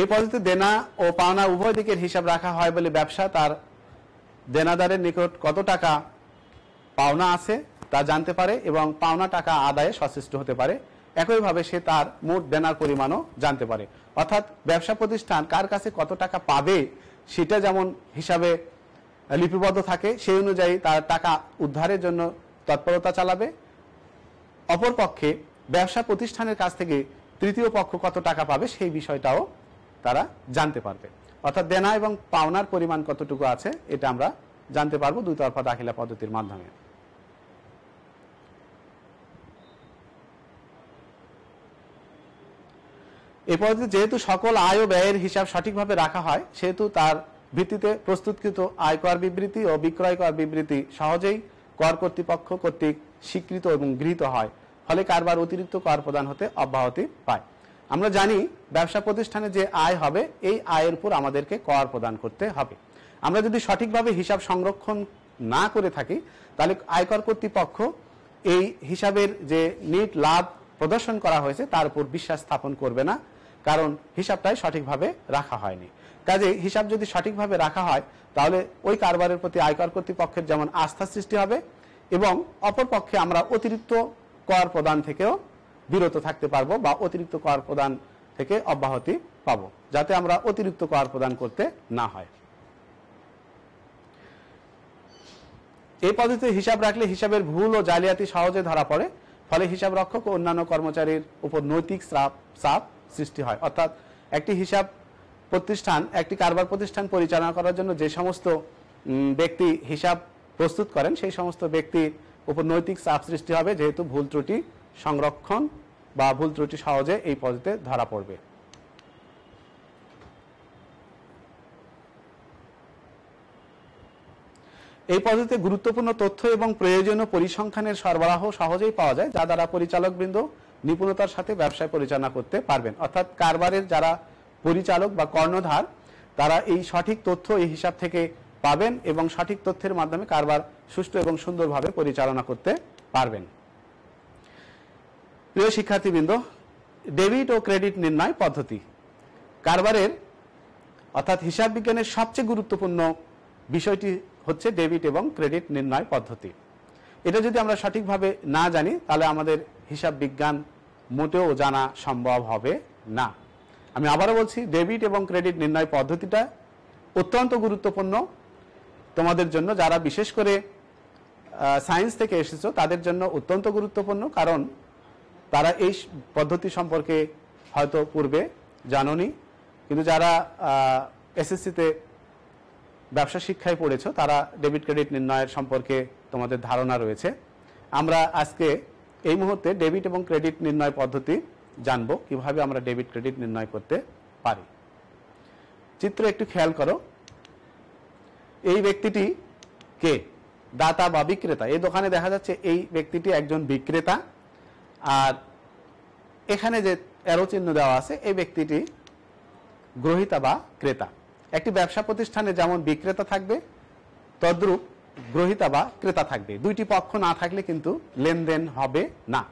এ পদ্ধতিতে দেনা ও পাওনা উভয় দিকের হিসাব রাখা হয় বলে ব্যবসা তার দেনাদারের নিকট কত টাকা পাওনা আছে তা জানতে পারে এবং পাওনা টাকা আদায়ে সচেষ্ট হতে পারে একইভাবে সে তার মোট দেনার পরিমাণও জানতে পারে অর্থাৎ ব্যবসা প্রতিষ্ঠান কার কাছে কত টাকা পাবে সেটা যেমন হিসাবে লিপিবদ্ধ থাকে সেই অনুযায়ী তার টাকা উদ্ধারের জন্য তৎপরতা চালাবে অপরপক্ষে ব্যবসা প্রতিষ্ঠানের কাছ থেকে তৃতীয় পক্ষ কত টাকা পাবে সেই বিষয়টাও তারা জানতে পারবে অর্থাৎ দেনা এবং পাওনার পরিমাণ কতটুকু আছে এটা আমরা জানতে পারবো দুই তরফা দাখিলা পদ্ধতির মাধ্যমে এ পদ্ধতি যেহেতু সকল আয় ও ব্যয়ের হিসাব সঠিকভাবে রাখা হয় সেহেতু তার ভিত্তিতে প্রস্তুতকৃত আয়কর বিবৃতি ও বিক্রয় কর বিবৃতি সহজেই কর কর্তৃপক্ষ কর্তৃক স্বীকৃত এবং গৃহীত হয় ফলে কারবার অতিরিক্ত কর প্রদান হতে অব্যাহতি পায় আমরা জানি ব্যবসা প্রতিষ্ঠানে যে আয় হবে এই আয়ের উপর আমাদেরকে কর প্রদান করতে হবে আমরা যদি সঠিকভাবে হিসাব সংরক্ষণ না করে থাকি তাহলে আয়কর কর্তৃপক্ষ এই হিসাবের যে নিট লাভ প্রদর্শন করা হয়েছে তার উপর বিশ্বাস স্থাপন করবে না কারণ হিসাবটাই সঠিকভাবে রাখা হয়নি কাজে হিসাব যদি সঠিকভাবে রাখা হয় তাহলে ওই কারবারের প্রতি আয়কর কর্তৃপক্ষের যেমন আস্থা সৃষ্টি হবে এবং অপরপক্ষে আমরা অতিরিক্ত কর প্রদান থেকেও বিরত থাকতে পারবো বা অতিরিক্ত কর প্রদান থেকে অব্যাহতি পাবো যাতে আমরা অতিরিক্ত কর প্রদান করতে না হয় এই পদ্ধতিতে হিসাব রাখলে হিসাবের ভুল ও জালিয়াতি সহজে ধরা পড়ে ফলে হিসাব রক্ষক ও অন্যান্য কর্মচারীর উপর নৈতিক চাপ চাপ সৃষ্টি হয় অর্থাৎ একটি হিসাব প্রতিষ্ঠান একটি কারবার প্রতিষ্ঠান পরিচালনা করার জন্য যে সমস্ত ব্যক্তি হিসাব প্রস্তুত করেন সেই সমস্ত ব্যক্তির উপর নৈতিক চাপ সৃষ্টি হবে যেহেতু ভুল ত্রুটি সংরক্ষণ বা ভুল ত্রুটি সহজে এই পদ্ধতিতে ধরা পড়বে এই পদ্ধতিতে গুরুত্বপূর্ণ তথ্য এবং প্রয়োজনীয় পরিসংখ্যানের সরবরাহ সহজেই পাওয়া যায় যা দ্বারা পরিচালকবৃন্দ নিপুণতার সাথে ব্যবসায় পরিচালনা করতে পারবেন অর্থাৎ কারবারের যারা পরিচালক বা কর্ণধার তারা এই সঠিক তথ্য এই হিসাব থেকে পাবেন এবং সঠিক তথ্যের মাধ্যমে কারবার সুষ্ঠু এবং সুন্দরভাবে পরিচালনা করতে পারবেন প্রিয় শিক্ষার্থীবৃন্দ ডেবিট ও ক্রেডিট নির্ণয় পদ্ধতি কারবারের অর্থাৎ হিসাব বিজ্ঞানের সবচেয়ে গুরুত্বপূর্ণ বিষয়টি হচ্ছে ডেবিট এবং ক্রেডিট নির্ণয় পদ্ধতি এটা যদি আমরা সঠিকভাবে না জানি তাহলে আমাদের হিসাব বিজ্ঞান মোটেও জানা সম্ভব হবে না আমি আবারও বলছি ডেবিট এবং ক্রেডিট নির্ণয় পদ্ধতিটা অত্যন্ত গুরুত্বপূর্ণ তোমাদের জন্য যারা বিশেষ করে সায়েন্স থেকে এসেছো তাদের জন্য অত্যন্ত গুরুত্বপূর্ণ কারণ তারা এই পদ্ধতি সম্পর্কে হয়তো পূর্বে জাননি কিন্তু যারা এসএসসিতে ব্যবসা শিক্ষায় পড়েছ তারা ডেবিট ক্রেডিট নির্ণয়ের সম্পর্কে তোমাদের ধারণা রয়েছে আমরা আজকে এই মুহূর্তে ডেবিট এবং ক্রেডিট নির্ণয় পদ্ধতি জানব কিভাবে আমরা ডেবিট ক্রেডিট নির্ণয় করতে পারি চিত্র একটু খেয়াল করো এই ব্যক্তিটি কে দাতা বা বিক্রেতা এই দোকানে দেখা যাচ্ছে এই ব্যক্তিটি একজন বিক্রেতা আর এখানে যে এরো চিহ্ন দেওয়া আছে এই ব্যক্তিটি গ্রহিতা বা ক্রেতা একটি ব্যবসা প্রতিষ্ঠানে যেমন বিক্রেতা থাকবে তদ্রূপ গ্রহিতা বা ক্রেতা থাকবে দুইটি পক্ষ না থাকলে কিন্তু লেনদেন হবে না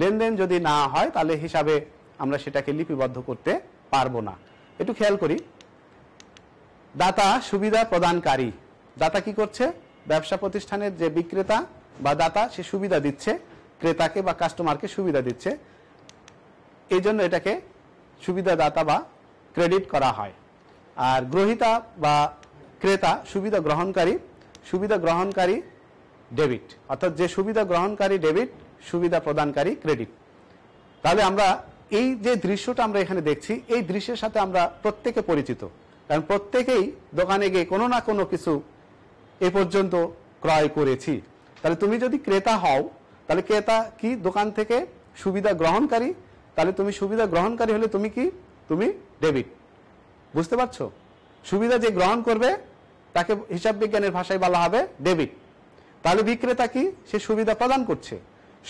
লেনদেন যদি না হয় তাহলে হিসাবে আমরা সেটাকে লিপিবদ্ধ করতে পারবো না একটু খেয়াল করি দাতা সুবিধা প্রদানকারী দাতা কি করছে ব্যবসা প্রতিষ্ঠানের যে বিক্রেতা বা দাতা সে সুবিধা দিচ্ছে ক্রেতাকে বা কাস্টমারকে সুবিধা দিচ্ছে এই জন্য এটাকে সুবিধাদাতা বা ক্রেডিট করা হয় আর গ্রহিতা বা ক্রেতা সুবিধা গ্রহণকারী সুবিধা গ্রহণকারী ডেবিট অর্থাৎ যে সুবিধা গ্রহণকারী ডেবিট সুবিধা প্রদানকারী ক্রেডিট তাহলে আমরা এই যে দৃশ্যটা আমরা এখানে দেখছি এই দৃশ্যের সাথে আমরা প্রত্যেকে পরিচিত কারণ প্রত্যেকেই দোকানে গিয়ে কোনো না কোনো কিছু এ পর্যন্ত ক্রয় করেছি তাহলে তুমি যদি ক্রেতা হও তাহলে ক্রেতা কি দোকান থেকে সুবিধা গ্রহণকারী তাহলে তুমি সুবিধা গ্রহণকারী হলে তুমি কি তুমি ডেবিট বুঝতে পারছো সুবিধা যে গ্রহণ করবে তাকে হিসাব বিজ্ঞানের ভাষায় বলা হবে ডেবিট তাহলে বিক্রেতা কি সে সুবিধা প্রদান করছে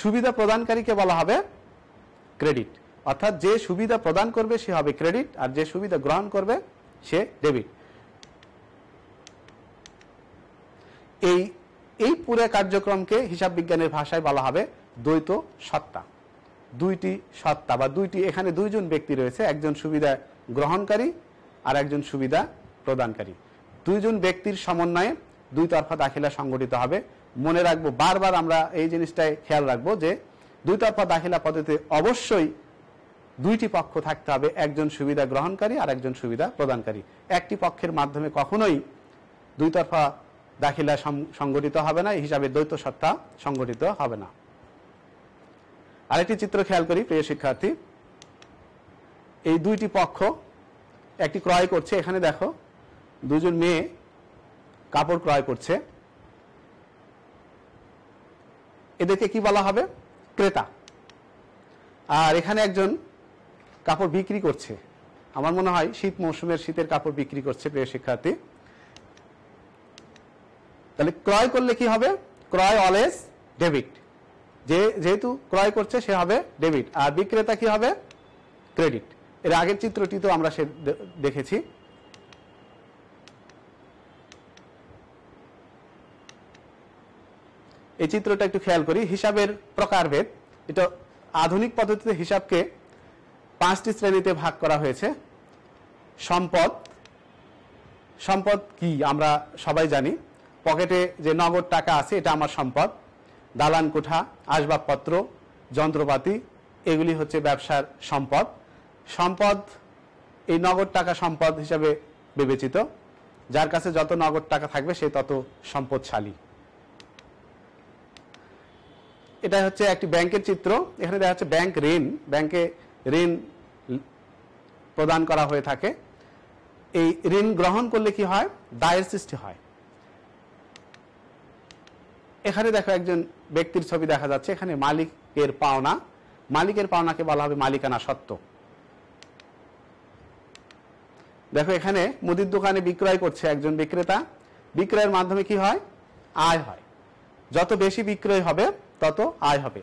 সুবিধা প্রদানকারীকে বলা হবে ক্রেডিট অর্থাৎ যে সুবিধা প্রদান করবে সে হবে ক্রেডিট আর যে সুবিধা গ্রহণ করবে সে ডেবিট এই এই পুরে কার্যক্রমকে হিসাব বিজ্ঞানের ভাষায় বলা হবে দ্বৈত সত্তা দুইটি সত্তা বা দুইটি এখানে দুইজন ব্যক্তি রয়েছে একজন সুবিধা গ্রহণকারী আর একজন সুবিধা প্রদানকারী দুইজন ব্যক্তির সমন্বয়ে দুই তরফা দাখিলা সংগঠিত হবে মনে রাখবো বারবার আমরা এই জিনিসটায় খেয়াল রাখবো যে দুই তরফা দাখিলা পদ্ধতিতে অবশ্যই দুইটি পক্ষ থাকতে হবে একজন সুবিধা গ্রহণকারী আর একজন সুবিধা প্রদানকারী একটি পক্ষের মাধ্যমে কখনোই দুই তরফা দাখিলা সংগঠিত হবে না এই হিসাবে দ্বৈত সত্তা সংগঠিত হবে না আরেকটি চিত্র খেয়াল করি প্রিয় শিক্ষার্থী এই দুইটি পক্ষ একটি ক্রয় করছে এখানে দেখো দুজন মেয়ে কাপড় ক্রয় করছে এদেরকে কি বলা হবে ক্রেতা আর এখানে একজন কাপড় বিক্রি করছে আমার মনে হয় শীত মৌসুমের শীতের কাপড় বিক্রি করছে প্রিয় শিক্ষার্থী তাহলে ক্রয় করলে কি হবে ক্রয় অলওয়েজ ডেবিট যে যেহেতু ক্রয় করছে সে হবে ডেবিট আর বিক্রেতা কি হবে ক্রেডিট এর আগের চিত্রটি তো আমরা সে দেখেছি এই চিত্রটা একটু খেয়াল করি হিসাবের প্রকারভেদ এটা আধুনিক পদ্ধতিতে হিসাবকে পাঁচটি শ্রেণীতে ভাগ করা হয়েছে সম্পদ সম্পদ কি আমরা সবাই জানি পকেটে যে নগদ টাকা আছে এটা আমার সম্পদ দালান কোঠা আসবাবপত্র যন্ত্রপাতি এগুলি হচ্ছে ব্যবসার সম্পদ সম্পদ এই নগদ টাকা সম্পদ হিসাবে বিবেচিত যার কাছে যত নগদ টাকা থাকবে সে তত সম্পদশালী এটা হচ্ছে একটি ব্যাংকের চিত্র এখানে দেখা যাচ্ছে ব্যাংক ঋণ ব্যাংকে ঋণ প্রদান করা হয়ে থাকে এই ঋণ গ্রহণ করলে কি হয় দায়ের সৃষ্টি হয় এখানে দেখো একজন ব্যক্তির ছবি দেখা যাচ্ছে এখানে মালিকের পাওনা মালিকের পাওনাকে বলা হবে মালিকানা সত্ত্ব দেখো এখানে মুদির দোকানে বিক্রয় করছে একজন বিক্রেতা বিক্রয়ের মাধ্যমে কি হয় আয় হয় যত বেশি বিক্রয় হবে তত আয় হবে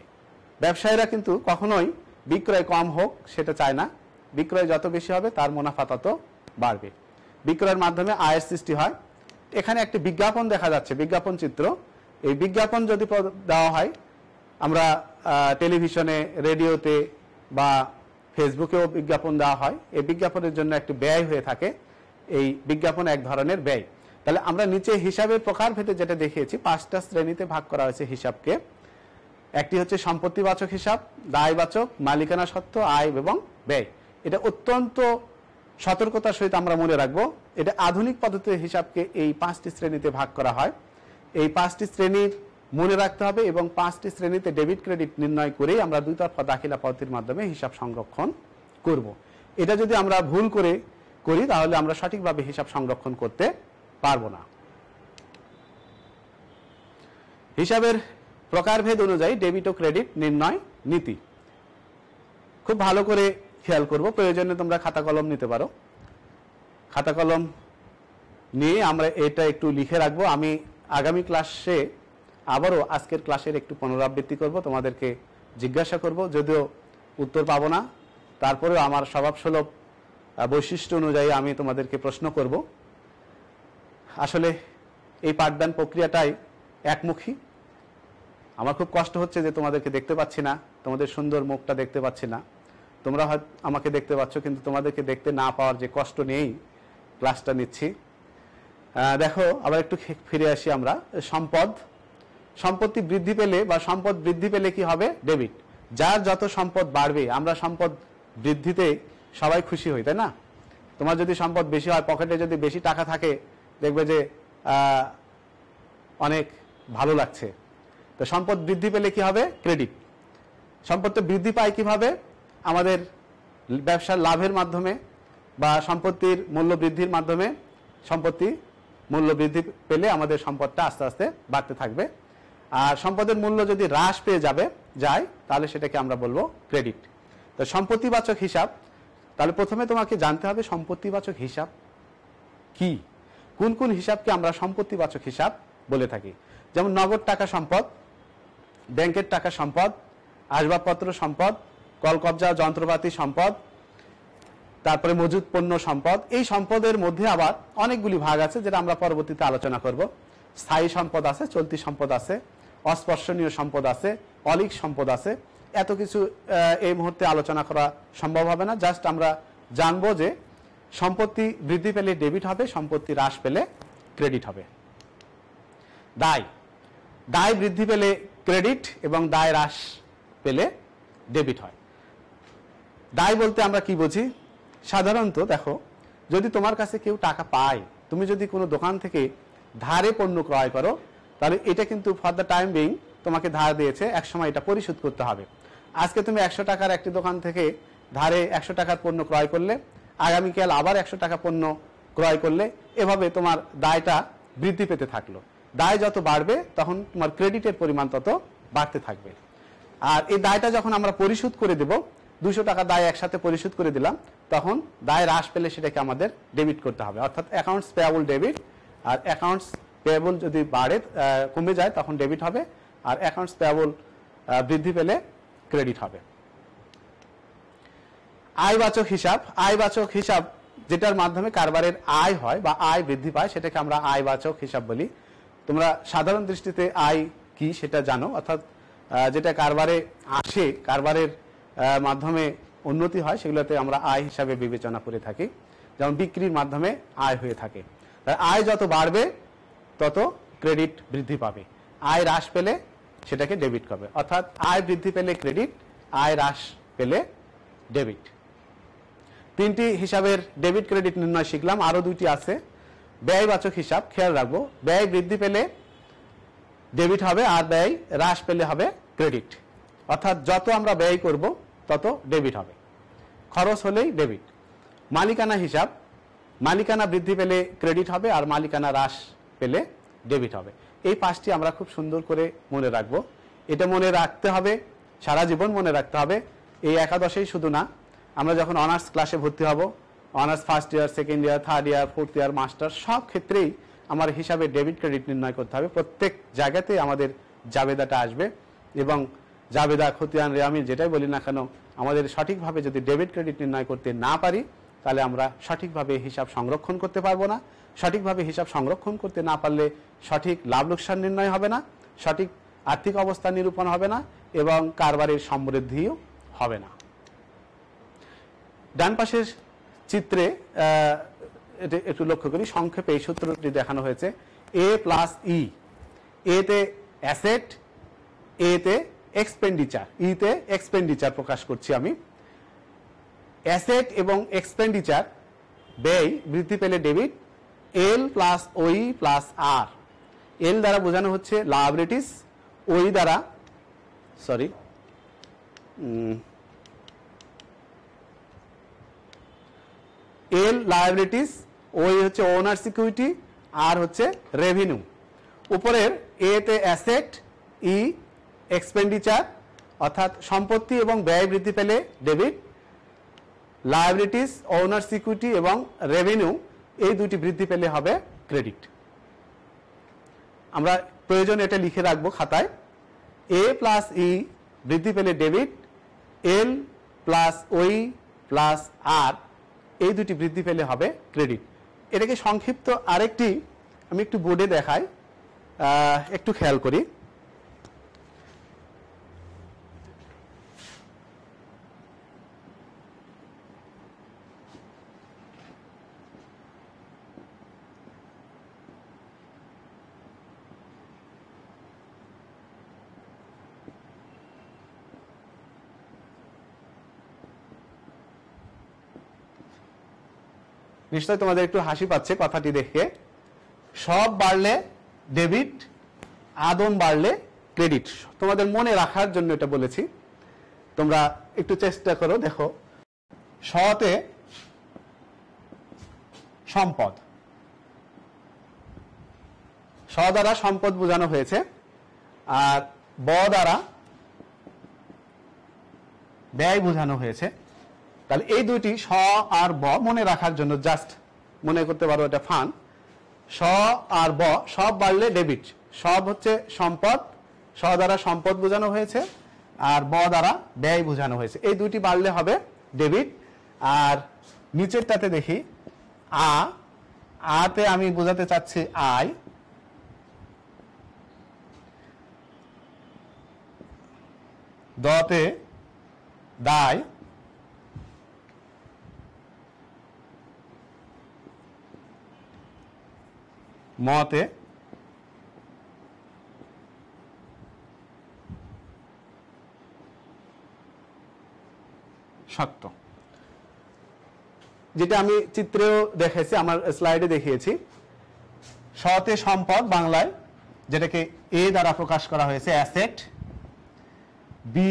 ব্যবসায়ীরা কিন্তু কখনোই বিক্রয় কম হোক সেটা চায় না বিক্রয় যত বেশি হবে তার মুনাফা তত বাড়বে বিক্রয়ের মাধ্যমে আয়ের সৃষ্টি হয় এখানে একটি বিজ্ঞাপন দেখা যাচ্ছে বিজ্ঞাপন চিত্র এই বিজ্ঞাপন যদি দেওয়া হয় আমরা টেলিভিশনে রেডিওতে বা ফেসবুকেও বিজ্ঞাপন দেওয়া হয় এই বিজ্ঞাপনের জন্য একটি ব্যয় হয়ে থাকে এই বিজ্ঞাপন এক ধরনের ব্যয় তাহলে আমরা নিচে হিসাবের প্রকার ভেদে যেটা দেখিয়েছি পাঁচটা শ্রেণীতে ভাগ করা হয়েছে হিসাবকে একটি হচ্ছে সম্পত্তিবাচক হিসাব দায়বাচক মালিকানা সত্ত্ব আয় এবং ব্যয় এটা অত্যন্ত সতর্কতার সহিত আমরা মনে রাখবো এটা আধুনিক পদ্ধতির হিসাবকে এই পাঁচটি শ্রেণীতে ভাগ করা হয় এই পাঁচটি শ্রেণীর মনে রাখতে হবে এবং পাঁচটি শ্রেণীতে ডেবিট ক্রেডিট নির্ণয় করে আমরা দুই তরফা দাখিলা পদ্ধতির মাধ্যমে হিসাব সংরক্ষণ করব। এটা যদি আমরা ভুল করে করি তাহলে আমরা সঠিকভাবে হিসাব সংরক্ষণ করতে পারব না হিসাবের প্রকারভেদ অনুযায়ী ডেবিট ও ক্রেডিট নির্ণয় নীতি খুব ভালো করে খেয়াল করব প্রয়োজনে তোমরা খাতা কলম নিতে পারো খাতা কলম নিয়ে আমরা এটা একটু লিখে রাখবো আমি আগামী ক্লাসে আবারও আজকের ক্লাসের একটু পুনরাবৃত্তি করব তোমাদেরকে জিজ্ঞাসা করব যদিও উত্তর পাবো না তারপরেও আমার স্বভাবসুলভ বৈশিষ্ট্য অনুযায়ী আমি তোমাদেরকে প্রশ্ন করব আসলে এই পাঠদান প্রক্রিয়াটাই একমুখী আমার খুব কষ্ট হচ্ছে যে তোমাদেরকে দেখতে পাচ্ছি না তোমাদের সুন্দর মুখটা দেখতে পাচ্ছি না তোমরা হয় আমাকে দেখতে পাচ্ছ কিন্তু তোমাদেরকে দেখতে না পাওয়ার যে কষ্ট নিয়েই ক্লাসটা নিচ্ছি দেখো আবার একটু ফিরে আসি আমরা সম্পদ সম্পত্তি বৃদ্ধি পেলে বা সম্পদ বৃদ্ধি পেলে কি হবে ডেবিট যার যত সম্পদ বাড়বে আমরা সম্পদ বৃদ্ধিতে সবাই খুশি হই তাই না তোমার যদি সম্পদ বেশি হয় পকেটে যদি বেশি টাকা থাকে দেখবে যে অনেক ভালো লাগছে তো সম্পদ বৃদ্ধি পেলে কি হবে ক্রেডিট সম্পদটা বৃদ্ধি পায় কিভাবে আমাদের ব্যবসার লাভের মাধ্যমে বা সম্পত্তির মূল্য বৃদ্ধির মাধ্যমে সম্পত্তি মূল্য বৃদ্ধি পেলে আমাদের সম্পদটা আস্তে আস্তে বাড়তে থাকবে আর সম্পদের মূল্য যদি হ্রাস পেয়ে যাবে যায় তাহলে সেটাকে আমরা বলবো ক্রেডিট তো সম্পত্তিবাচক হিসাব তাহলে প্রথমে তোমাকে জানতে হবে সম্পত্তিবাচক হিসাব কি কোন কোন হিসাবকে আমরা সম্পত্তিবাচক হিসাব বলে থাকি যেমন নগদ টাকা সম্পদ ব্যাংকের টাকা সম্পদ আসবাবপত্র সম্পদ কলকবজা যন্ত্রপাতি সম্পদ তারপরে মজুদ পণ্য সম্পদ এই সম্পদের মধ্যে আবার অনেকগুলি ভাগ আছে যেটা আমরা পরবর্তীতে আলোচনা করব স্থায়ী সম্পদ আছে চলতি সম্পদ আছে অস্পর্শনীয় সম্পদ আছে অলিক সম্পদ আছে এত কিছু এই মুহূর্তে আলোচনা করা সম্ভব হবে না জাস্ট আমরা জানবো যে সম্পত্তি বৃদ্ধি পেলে ডেবিট হবে সম্পত্তি হ্রাস পেলে ক্রেডিট হবে দায় দায় বৃদ্ধি পেলে ক্রেডিট এবং দায় হ্রাস পেলে ডেবিট হয় দায় বলতে আমরা কি বুঝি সাধারণত দেখো যদি তোমার কাছে কেউ টাকা পায় তুমি যদি কোনো দোকান থেকে ধারে পণ্য ক্রয় করো তাহলে এটা কিন্তু ফর দ্য টাইম বিং তোমাকে ধার দিয়েছে একসময় এটা পরিশোধ করতে হবে আজকে তুমি একশো টাকার একটি দোকান থেকে ধারে একশো টাকার পণ্য ক্রয় করলে আগামীকাল আবার একশো টাকা পণ্য ক্রয় করলে এভাবে তোমার দায়টা বৃদ্ধি পেতে থাকলো দায় যত বাড়বে তখন তোমার ক্রেডিটের পরিমাণ তত বাড়তে থাকবে আর এই দায়টা যখন আমরা পরিশোধ করে দেব দুশো টাকা দায় একসাথে পরিশোধ করে দিলাম তখন দায় হ্রাস পেলে সেটাকে আমাদের ডেবিট করতে হবে অর্থাৎ অ্যাকাউন্টস পেয়াবল ডেবিট আর অ্যাকাউন্টস পেয়াবল যদি বাড়ে কমে যায় তখন ডেবিট হবে আর অ্যাকাউন্টস পেয়াবল বৃদ্ধি পেলে ক্রেডিট হবে আয়বাচক হিসাব আয়বাচক হিসাব যেটার মাধ্যমে কারবারের আয় হয় বা আয় বৃদ্ধি পায় সেটাকে আমরা আয়বাচক হিসাব বলি তোমরা সাধারণ দৃষ্টিতে আয় কি সেটা জানো অর্থাৎ যেটা কারবারে আসে কারবারের মাধ্যমে উন্নতি হয় সেগুলোতে আমরা আয় হিসাবে বিবেচনা করে থাকি যেমন বিক্রির মাধ্যমে আয় হয়ে থাকে আয় যত বাড়বে তত ক্রেডিট বৃদ্ধি পাবে আয় হ্রাস পেলে সেটাকে ডেবিট করবে অর্থাৎ আয় বৃদ্ধি পেলে ক্রেডিট আয় হ্রাস পেলে ডেবিট তিনটি হিসাবের ডেবিট ক্রেডিট নির্ণয় শিখলাম আরও দুটি আছে ব্যয়বাচক হিসাব খেয়াল রাখবো ব্যয় বৃদ্ধি পেলে ডেবিট হবে আর ব্যয় হ্রাস পেলে হবে ক্রেডিট অর্থাৎ যত আমরা ব্যয় করব তত ডেবিট হবে খরচ হলেই ডেবিট মালিকানা হিসাব মালিকানা বৃদ্ধি পেলে ক্রেডিট হবে আর মালিকানা হ্রাস পেলে ডেবিট হবে এই পাঁচটি আমরা খুব সুন্দর করে মনে রাখব এটা মনে রাখতে হবে সারা জীবন মনে রাখতে হবে এই একাদশেই শুধু না আমরা যখন অনার্স ক্লাসে ভর্তি হব honours first year second year third year fourth year master সব ক্ষেত্রেই আমার হিসাবে ডেবিট ক্রেডিট নির্ণয় করতে হবে প্রত্যেক জায়গাতেই আমাদের জাবেদাটা আসবে এবং জাবেদা খতিয়ান রেয়ামিন যেটাই বলি না কেন আমাদের সঠিকভাবে যদি ডেবিট ক্রেডিট নির্ণয় করতে না পারি তাহলে আমরা সঠিকভাবে হিসাব সংরক্ষণ করতে পারবো না সঠিকভাবে হিসাব সংরক্ষণ করতে না পারলে সঠিক লাভ লোকসান নির্ণয় হবে না সঠিক আর্থিক অবস্থা নিরূপণ হবে না এবং কারবারের সমৃদ্ধিও হবে না ডান পাশের চিত্রে একটু লক্ষ্য করি সংক্ষেপে এই সূত্রটি দেখানো হয়েছে এ প্লাস ই এতে অ্যাসেট এতে এক্সপেন্ডিচার ইতে এক্সপেন্ডিচার প্রকাশ করছি আমি অ্যাসেট এবং এক্সপেন্ডিচার ব্যয় বৃদ্ধি পেলে debit L plus OE plus R L দ্বারা বোঝানো হচ্ছে লায়াবিলিটিস ওই e দ্বারা সরি এল লায়াবিলিটিস ওই হচ্ছে ওনার সিকিউরিটি আর হচ্ছে রেভিনিউ উপরের এতে অ্যাসেট ই এক্সপেন্ডিচার অর্থাৎ সম্পত্তি এবং ব্যয় বৃদ্ধি পেলে ডেবিট লায়াবিলিটিস ওনার সিকিউরিটি এবং রেভিনিউ এই দুটি বৃদ্ধি পেলে হবে ক্রেডিট আমরা প্রয়োজন এটা লিখে রাখবো খাতায় এ প্লাস ই বৃদ্ধি পেলে debit L plus OE plus R এই দুটি বৃদ্ধি পেলে হবে ক্রেডিট এটাকে সংক্ষিপ্ত আরেকটি আমি একটু বোর্ডে দেখাই একটু খেয়াল করি নিশ্চয় তোমাদের একটু হাসি পাচ্ছে কথাটি দেখে সব বাড়লে ডেবিট আদম বাড়লে ক্রেডিট তোমাদের মনে রাখার জন্য এটা বলেছি তোমরা একটু চেষ্টা করো দেখো সতে সম্পদ স দ্বারা সম্পদ বোঝানো হয়েছে আর ব দ্বারা ব্যয় বোঝানো হয়েছে তাহলে এই দুইটি স আর ব মনে রাখার জন্য জাস্ট মনে করতে পারো এটা ফান স আর ব সব বাড়লে ডেবিট সব হচ্ছে সম্পদ স দ্বারা সম্পদ বোঝানো হয়েছে আর ব দ্বারা ব্যয় বোঝানো হয়েছে এই দুইটি বাড়লে হবে ডেবিট আর নিচেরটাতে দেখি আ আতে আমি বোঝাতে চাচ্ছি আয় দতে দায় মতে সত্য যেটা আমি চিত্রেও দেখেছি আমার স্লাইডে দেখিয়েছি সতে সম্পদ বাংলায় যেটাকে এ দ্বারা প্রকাশ করা হয়েছে অ্যাসেট বি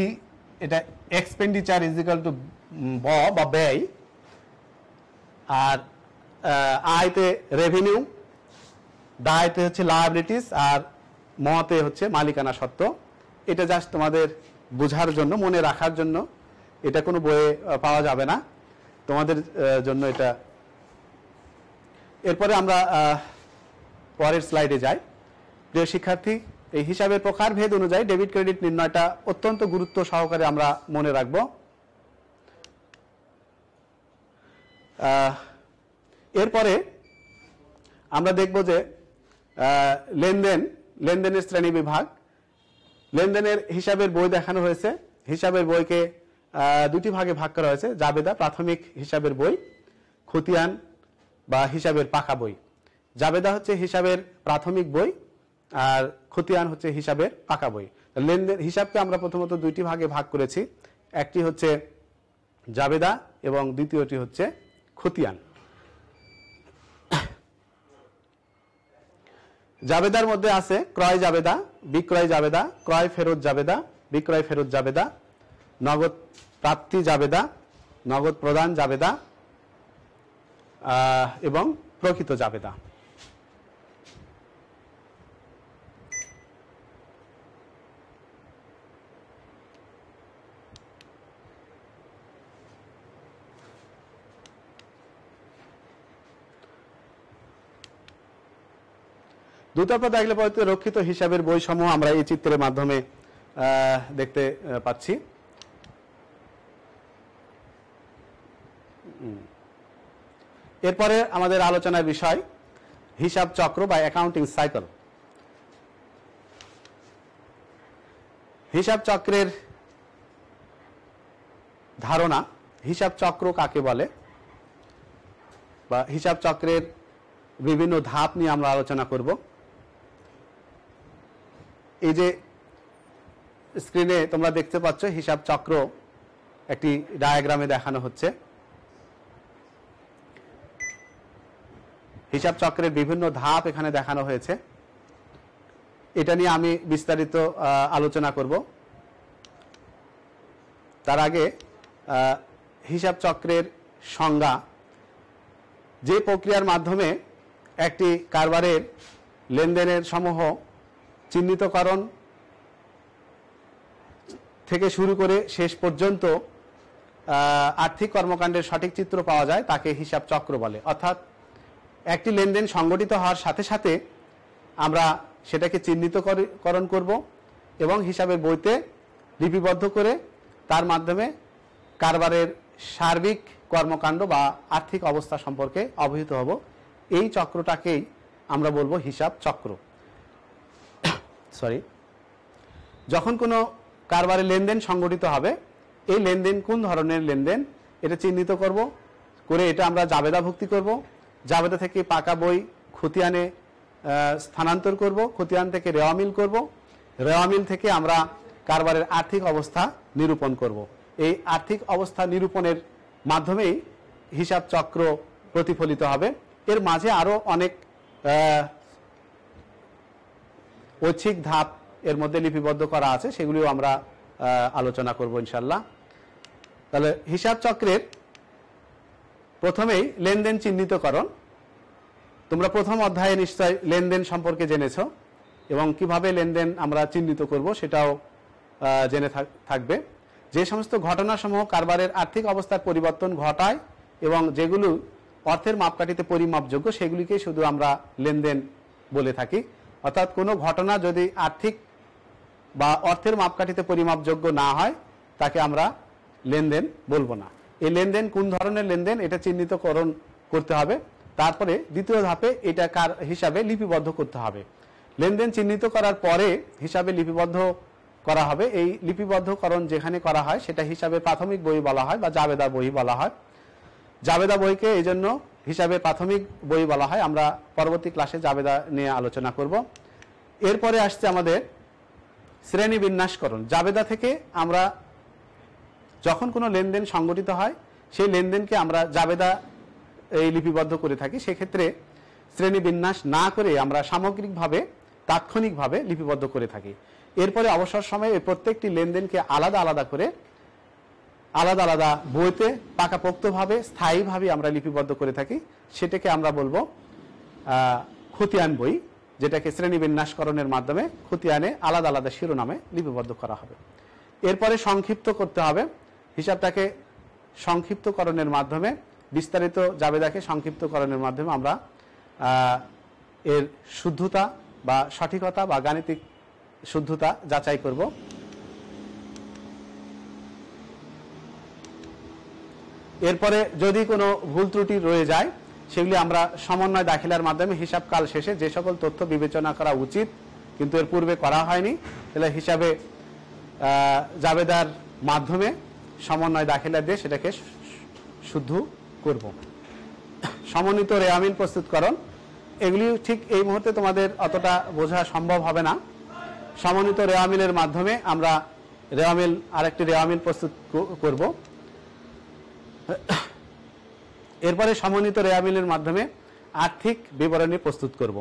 এটা এক্সপেন্ডিচার ইজিক্যাল টু ব বা ব্যয় আর আয়তে রেভিনিউ দায়তে হচ্ছে লায়াবিলিটিস আর মতে হচ্ছে মালিকানা সত্ত্ব এটা জাস্ট তোমাদের বোঝার জন্য মনে রাখার জন্য এটা কোনো বইয়ে পাওয়া যাবে না তোমাদের জন্য এটা এরপরে আমরা পরের স্লাইডে যাই প্রিয় শিক্ষার্থী এই হিসাবের প্রকারভেদ অনুযায়ী ডেবিট ক্রেডিট নির্ণয়টা অত্যন্ত গুরুত্ব সহকারে আমরা মনে রাখব এরপরে আমরা দেখব যে লেনদেন লেনদেনের শ্রেণী বিভাগ লেনদেনের হিসাবের বই দেখানো হয়েছে হিসাবের বইকে দুটি ভাগে ভাগ করা হয়েছে জাবেদা প্রাথমিক হিসাবের বই খতিয়ান বা হিসাবের পাকা বই জাবেদা হচ্ছে হিসাবের প্রাথমিক বই আর খতিয়ান হচ্ছে হিসাবের পাকা বই লেনদেন হিসাবকে আমরা প্রথমত দুইটি ভাগে ভাগ করেছি একটি হচ্ছে জাবেদা এবং দ্বিতীয়টি হচ্ছে খতিয়ান জাবেদার মধ্যে আছে ক্রয় জাবেদা বিক্রয় জাবেদা ক্রয় ফেরত জাবেদা বিক্রয় ফেরত জাবেদা নগদ প্রাপ্তি জাবেদা নগদ প্রদান জাবেদা এবং প্রকৃত জাবেদা দুতরফা দাখিলা পদ্ধতিতে রক্ষিত হিসাবের বই সমূহ আমরা এই চিত্রের মাধ্যমে দেখতে পাচ্ছি এরপরে আমাদের আলোচনার বিষয় হিসাব চক্র বা অ্যাকাউন্টিং সাইকেল হিসাব চক্রের ধারণা হিসাব চক্র কাকে বলে বা হিসাব চক্রের বিভিন্ন ধাপ নিয়ে আমরা আলোচনা করব এই যে স্ক্রিনে তোমরা দেখতে পাচ্ছ হিসাব চক্র একটি ডায়াগ্রামে দেখানো হচ্ছে হিসাব চক্রের বিভিন্ন ধাপ এখানে দেখানো হয়েছে এটা নিয়ে আমি বিস্তারিত আলোচনা করব তার আগে হিসাব চক্রের সংজ্ঞা যে প্রক্রিয়ার মাধ্যমে একটি কারবারের লেনদেনের সমূহ চিহ্নিতকরণ থেকে শুরু করে শেষ পর্যন্ত আর্থিক কর্মকাণ্ডের সঠিক চিত্র পাওয়া যায় তাকে হিসাব চক্র বলে অর্থাৎ একটি লেনদেন সংগঠিত হওয়ার সাথে সাথে আমরা সেটাকে চিহ্নিতকরণ করব এবং হিসাবের বইতে লিপিবদ্ধ করে তার মাধ্যমে কারবারের সার্বিক কর্মকাণ্ড বা আর্থিক অবস্থা সম্পর্কে অবহিত হব এই চক্রটাকেই আমরা বলবো হিসাব চক্র সরি যখন কোনো কারবারে লেনদেন সংগঠিত হবে এই লেনদেন কোন ধরনের লেনদেন এটা চিহ্নিত করব করে এটা আমরা জাবেদাভুক্তি করব জাবেদা থেকে পাকা বই খতিয়ানে স্থানান্তর করব খতিয়ান থেকে রেওয়ামিল করব রেওয়ামিল থেকে আমরা কারবারের আর্থিক অবস্থা নিরূপণ করব এই আর্থিক অবস্থা নিরূপণের মাধ্যমেই হিসাব চক্র প্রতিফলিত হবে এর মাঝে আরও অনেক ঐচ্ছিক ধাপ এর মধ্যে লিপিবদ্ধ করা আছে সেগুলিও আমরা আলোচনা করব ইনশাল্লাহ তাহলে হিসাব চক্রের প্রথমেই লেনদেন চিহ্নিতকরণ তোমরা প্রথম অধ্যায়ে নিশ্চয় লেনদেন সম্পর্কে জেনেছ এবং কিভাবে লেনদেন আমরা চিহ্নিত করব সেটাও জেনে থাকবে যে সমস্ত ঘটনাসমূহ কারবারের আর্থিক অবস্থার পরিবর্তন ঘটায় এবং যেগুলো অর্থের মাপকাঠিতে পরিমাপযোগ্য সেগুলিকে শুধু আমরা লেনদেন বলে থাকি অর্থাৎ কোনো ঘটনা যদি আর্থিক বা অর্থের মাপকাঠিতে পরিমাপযোগ্য না হয় তাকে আমরা লেনদেন বলবো না এই লেনদেন কোন ধরনের লেনদেন এটা চিহ্নিতকরণ করতে হবে তারপরে দ্বিতীয় ধাপে এটা কার হিসাবে লিপিবদ্ধ করতে হবে লেনদেন চিহ্নিত করার পরে হিসাবে লিপিবদ্ধ করা হবে এই লিপিবদ্ধকরণ যেখানে করা হয় সেটা হিসাবে প্রাথমিক বই বলা হয় বা জাবেদা বই বলা হয় জাবেদা বইকে এই জন্য হিসাবে প্রাথমিক বই বলা হয় আমরা পরবর্তী ক্লাসে জাবেদা নিয়ে আলোচনা করব এরপরে আসছে আমাদের শ্রেণী বিন্যাসকরণ জাবেদা থেকে আমরা যখন কোনো লেনদেন সংগঠিত হয় সেই লেনদেনকে আমরা জাবেদা এই লিপিবদ্ধ করে থাকি সেক্ষেত্রে শ্রেণী বিন্যাস না করে আমরা সামগ্রিকভাবে তাৎক্ষণিকভাবে লিপিবদ্ধ করে থাকি এরপরে অবসর সময়ে প্রত্যেকটি লেনদেনকে আলাদা আলাদা করে আলাদা আলাদা বইতে পাকাপোক্তভাবে স্থায়ীভাবে আমরা লিপিবদ্ধ করে থাকি সেটাকে আমরা বলবো খতিয়ান বই যেটাকে শ্রেণীবিন্যাসকরণের মাধ্যমে খতিয়ানে আলাদা আলাদা শিরোনামে লিপিবদ্ধ করা হবে এরপরে সংক্ষিপ্ত করতে হবে হিসাবটাকে সংক্ষিপ্তকরণের মাধ্যমে বিস্তারিত জাবেদাকে সংক্ষিপ্তকরণের মাধ্যমে আমরা এর শুদ্ধতা বা সঠিকতা বা গাণিতিক শুদ্ধতা যাচাই করব এরপরে যদি কোনো ভুল ত্রুটি রয়ে যায় সেগুলি আমরা সমন্বয় দাখিলার মাধ্যমে হিসাবকাল শেষে যে সকল তথ্য বিবেচনা করা উচিত কিন্তু এর পূর্বে করা হয়নি তাহলে হিসাবে জাবেদার মাধ্যমে সমন্বয় দাখিলা দিয়ে সেটাকে শুদ্ধ করব সমন্বিত রেয়ামিন প্রস্তুতকরণ এগুলি ঠিক এই মুহূর্তে তোমাদের অতটা বোঝা সম্ভব হবে না সমন্বিত রেওয়ামিলের মাধ্যমে আমরা রেওয়ামিল আরেকটি রেওয়ামিল প্রস্তুত করব এরপরে সমন্বিত রেয়ামিলের মাধ্যমে আর্থিক বিবরণী প্রস্তুত করব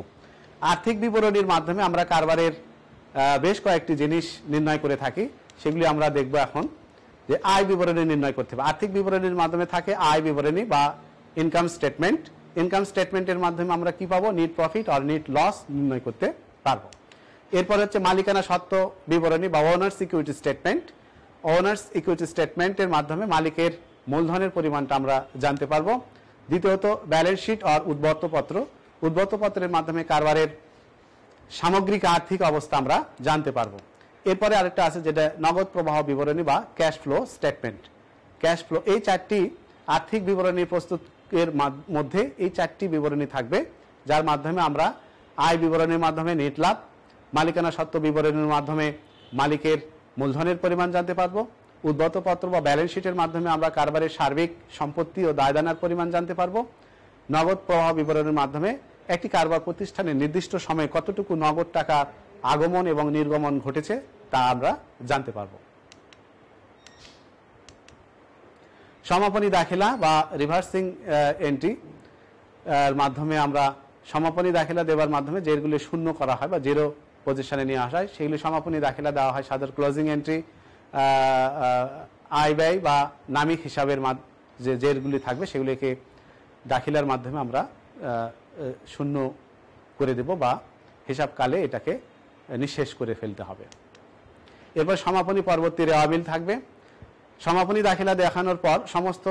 আর্থিক বিবরণীর মাধ্যমে আমরা কারবারের বেশ কয়েকটি জিনিস নির্ণয় করে থাকি সেগুলি আমরা দেখব এখন যে আয় বিবরণী নির্ণয় করতে হবে আর্থিক বিবরণীর মাধ্যমে থাকে আয় বিবরণী বা ইনকাম স্টেটমেন্ট ইনকাম স্টেটমেন্টের মাধ্যমে আমরা কি পাবো নিট প্রফিট আর নেট লস নির্ণয় করতে পারবো এরপর হচ্ছে মালিকানা সত্ত্ব বিবরণী বা owners equity statement owners equity স্টেটমেন্টের মাধ্যমে মালিকের মূলধনের পরিমাণটা আমরা জানতে পারবো দ্বিতীয়ত ব্যালেন্স শিট আর উদ্বর্তপত্র উদ্বর্তপত্রের মাধ্যমে কারবারের সামগ্রিক আর্থিক অবস্থা আমরা জানতে পারবো এরপরে আরেকটা আছে যেটা নগদ প্রবাহ বিবরণী বা cash flow statement cash flow এই চারটি আর্থিক বিবরণী প্রস্তুতের মধ্যে এই চারটি বিবরণী থাকবে যার মাধ্যমে আমরা আয় বিবরণের মাধ্যমে নেট লাভ মালিকানা সত্ত্ব বিবরণের মাধ্যমে মালিকের মূলধনের পরিমাণ জানতে পারবো উদ্গত পত্র বা ব্যালেন্স শিটের মাধ্যমে আমরা কারবারের সার্বিক সম্পত্তি ও দায়দানার পরিমাণ জানতে পারবো নগদ প্রবাহ বিবরণের মাধ্যমে একটি কারবার প্রতিষ্ঠানে নির্দিষ্ট সময়ে কতটুকু নগদ টাকা আগমন এবং নির্গমন ঘটেছে তা আমরা জানতে পারব সমাপনী দাখিলা বা রিভার্সিং এন্ট্রি এর মাধ্যমে আমরা সমাপনী দাখিলা দেওয়ার মাধ্যমে যেগুলি শূন্য করা হয় বা জিরো পজিশনে নিয়ে আসা হয় সেগুলি সমাপনী দাখিলা দেওয়া হয় সাদার ক্লোজিং এন্ট্রি আয় ব্যয় বা নামিক হিসাবের যে জেরগুলি থাকবে সেগুলিকে দাখিলার মাধ্যমে আমরা শূন্য করে দেব বা হিসাবকালে এটাকে নিঃশেষ করে ফেলতে হবে এরপর সমাপনী পরবর্তী রেওয়াবিল থাকবে সমাপনী দাখিলা দেখানোর পর সমস্ত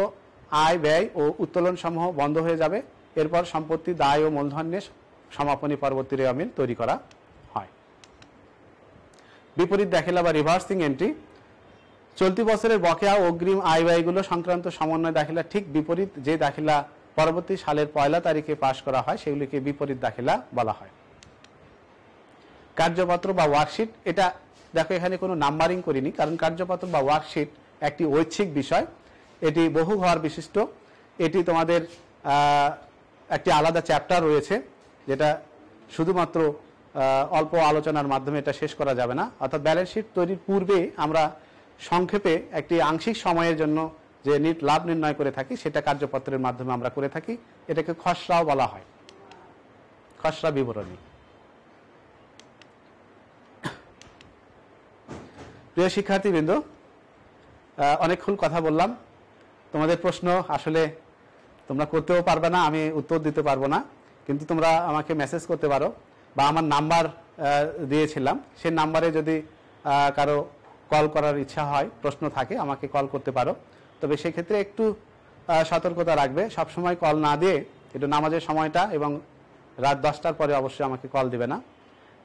আয় ব্যয় ও উত্তোলন সমূহ বন্ধ হয়ে যাবে এরপর সম্পত্তি দায় ও মূলধন নিয়ে সমাপনী পরবর্তী রেওয়ামিল তৈরি করা হয় বিপরীত দাখিলা বা রিভার্সিং এন্ট্রি চলতি বছরের বকেয়া অগ্রিম আয় ব্যয়গুলো সংক্রান্ত সমন্বয় দাখিলা ঠিক বিপরীত যে দাখিলা পরবর্তী সালের পয়লা তারিখে পাশ করা হয় সেগুলিকে বিপরীত দাখিলা বলা হয় কার্যপত্র বা ওয়ার্কশিট এটা দেখো এখানে কোনো নাম্বারিং করিনি কারণ কার্যপত্র বা ওয়ার্কশিট একটি ঐচ্ছিক বিষয় এটি বহু ঘর বিশিষ্ট এটি তোমাদের একটি আলাদা চ্যাপ্টার রয়েছে যেটা শুধুমাত্র অল্প আলোচনার মাধ্যমে এটা শেষ করা যাবে না অর্থাৎ ব্যালেন্স শিট তৈরির পূর্বে আমরা সংক্ষেপে একটি আংশিক সময়ের জন্য যে নিট লাভ নির্ণয় করে থাকি সেটা কার্যপত্রের মাধ্যমে আমরা করে থাকি এটাকে খসড়াও বলা হয় খসড়া বিবরণী প্রিয় শিক্ষার্থীবৃন্দ অনেকক্ষণ কথা বললাম তোমাদের প্রশ্ন আসলে তোমরা করতেও পারবে না আমি উত্তর দিতে পারবো না কিন্তু তোমরা আমাকে মেসেজ করতে পারো বা আমার নাম্বার দিয়েছিলাম সেই নাম্বারে যদি কারো কল করার ইচ্ছা হয় প্রশ্ন থাকে আমাকে কল করতে পারো তবে সেক্ষেত্রে একটু সতর্কতা রাখবে সবসময় কল না দিয়ে একটু নামাজের সময়টা এবং রাত দশটার পরে অবশ্যই আমাকে কল দিবে না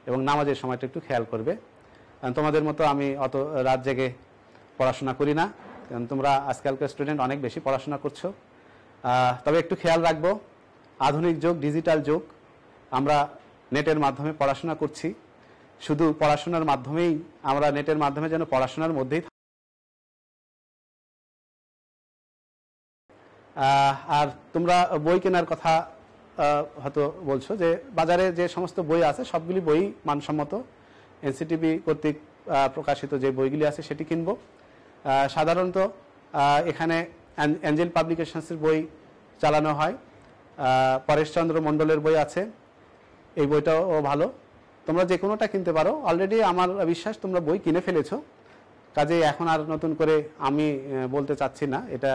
এবং নামাজের সময়টা একটু খেয়াল করবে তোমাদের মতো আমি অত রাত জেগে পড়াশোনা করি না কারণ তোমরা আজকালকার স্টুডেন্ট অনেক বেশি পড়াশোনা করছো তবে একটু খেয়াল রাখবো আধুনিক যুগ ডিজিটাল যুগ আমরা নেটের মাধ্যমে পড়াশোনা করছি শুধু পড়াশোনার মাধ্যমেই আমরা নেটের মাধ্যমে যেন পড়াশোনার মধ্যেই আর তোমরা বই কেনার কথা হয়তো বলছো যে বাজারে যে সমস্ত বই আছে সবগুলি বই মানসম্মত এনসিটিভি কর্তৃক প্রকাশিত যে বইগুলি আছে সেটি কিনব সাধারণত এখানে অ্যাঞ্জেল পাবলিকেশনসের বই চালানো হয় পরেশচন্দ্র মণ্ডলের বই আছে এই বইটাও ভালো তোমরা যে কোনোটা কিনতে পারো অলরেডি আমার বিশ্বাস তোমরা বই কিনে ফেলেছ কাজে এখন আর নতুন করে আমি বলতে চাচ্ছি না এটা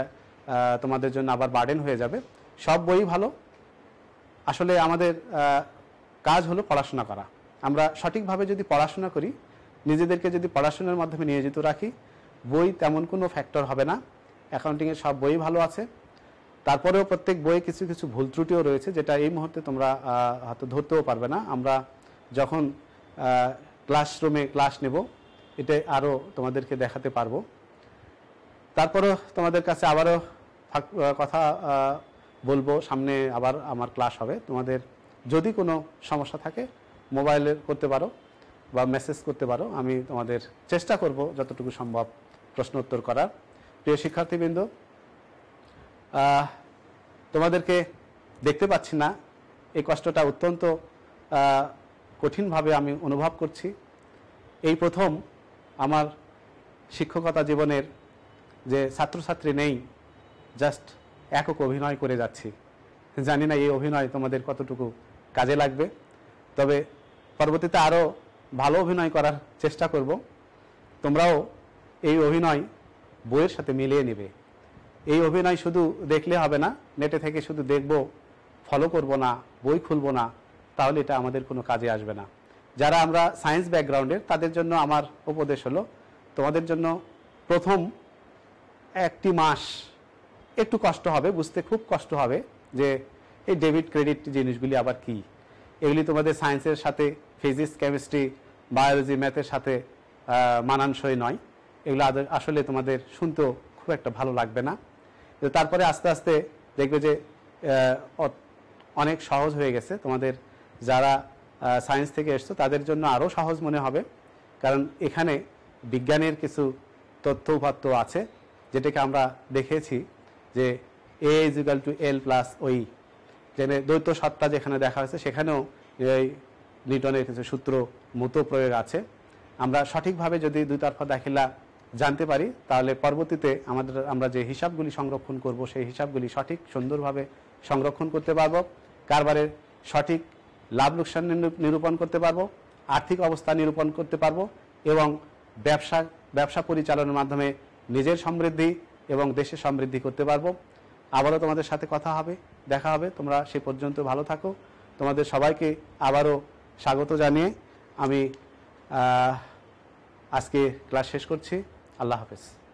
তোমাদের জন্য আবার বার্ডেন হয়ে যাবে সব বই ভালো আসলে আমাদের কাজ হলো পড়াশোনা করা আমরা সঠিকভাবে যদি পড়াশোনা করি নিজেদেরকে যদি পড়াশোনার মাধ্যমে নিয়োজিত রাখি বই তেমন কোনো ফ্যাক্টর হবে না অ্যাকাউন্টিংয়ের সব বই ভালো আছে তারপরেও প্রত্যেক বইয়ে কিছু কিছু ভুল ত্রুটিও রয়েছে যেটা এই মুহূর্তে তোমরা হয়তো ধরতেও পারবে না আমরা যখন ক্লাসরুমে ক্লাস নেব এটা আরও তোমাদেরকে দেখাতে পারবো তারপরও তোমাদের কাছে আবারও কথা বলবো সামনে আবার আমার ক্লাস হবে তোমাদের যদি কোনো সমস্যা থাকে মোবাইলে করতে পারো বা মেসেজ করতে পারো আমি তোমাদের চেষ্টা করব যতটুকু সম্ভব প্রশ্ন উত্তর করার প্রিয় শিক্ষার্থীবৃন্দ তোমাদেরকে দেখতে পাচ্ছি না এই কষ্টটা অত্যন্ত কঠিনভাবে আমি অনুভব করছি এই প্রথম আমার শিক্ষকতা জীবনের যে ছাত্রছাত্রী নেই জাস্ট একক অভিনয় করে যাচ্ছি জানি না এই অভিনয় তোমাদের কতটুকু কাজে লাগবে তবে পরবর্তীতে আরও ভালো অভিনয় করার চেষ্টা করব তোমরাও এই অভিনয় বইয়ের সাথে মিলিয়ে নেবে এই অভিনয় শুধু দেখলে হবে না নেটে থেকে শুধু দেখব ফলো করব না বই খুলব না তাহলে এটা আমাদের কোনো কাজে আসবে না যারা আমরা সায়েন্স ব্যাকগ্রাউন্ডের তাদের জন্য আমার উপদেশ হলো তোমাদের জন্য প্রথম একটি মাস একটু কষ্ট হবে বুঝতে খুব কষ্ট হবে যে এই ডেবিট ক্রেডিট জিনিসগুলি আবার কি এগুলি তোমাদের সায়েন্সের সাথে ফিজিক্স কেমিস্ট্রি বায়োলজি ম্যাথের সাথে মানানসই নয় এগুলো আসলে তোমাদের শুনতেও খুব একটা ভালো লাগবে না তারপরে আস্তে আস্তে দেখবে যে অনেক সহজ হয়ে গেছে তোমাদের যারা সায়েন্স থেকে এসছো তাদের জন্য আরও সহজ মনে হবে কারণ এখানে বিজ্ঞানের কিছু তথ্য উপাত্য আছে যেটাকে আমরা দেখেছি যে A is equal to L plus OE যেখানে দ্বৈত সত্তা যেখানে দেখা হয়েছে সেখানেও এই নিউটনের কিছু সূত্র মত প্রয়োগ আছে আমরা সঠিকভাবে যদি দুই তরফা দাখিলা জানতে পারি তাহলে পরবর্তীতে আমাদের আমরা যে হিসাবগুলি সংরক্ষণ করব সেই হিসাবগুলি সঠিক সুন্দরভাবে সংরক্ষণ করতে পারব কারবারের সঠিক লাভ লোকসান নিরূপণ করতে পারবো আর্থিক অবস্থা নিরূপণ করতে পারবো এবং ব্যবসা ব্যবসা পরিচালনার মাধ্যমে নিজের সমৃদ্ধি এবং দেশের সমৃদ্ধি করতে পারবো আবারও তোমাদের সাথে কথা হবে দেখা হবে তোমরা সে পর্যন্ত ভালো থাকো তোমাদের সবাইকে আবারও স্বাগত জানিয়ে আমি আজকে ক্লাস শেষ করছি আল্লাহ হাফেজ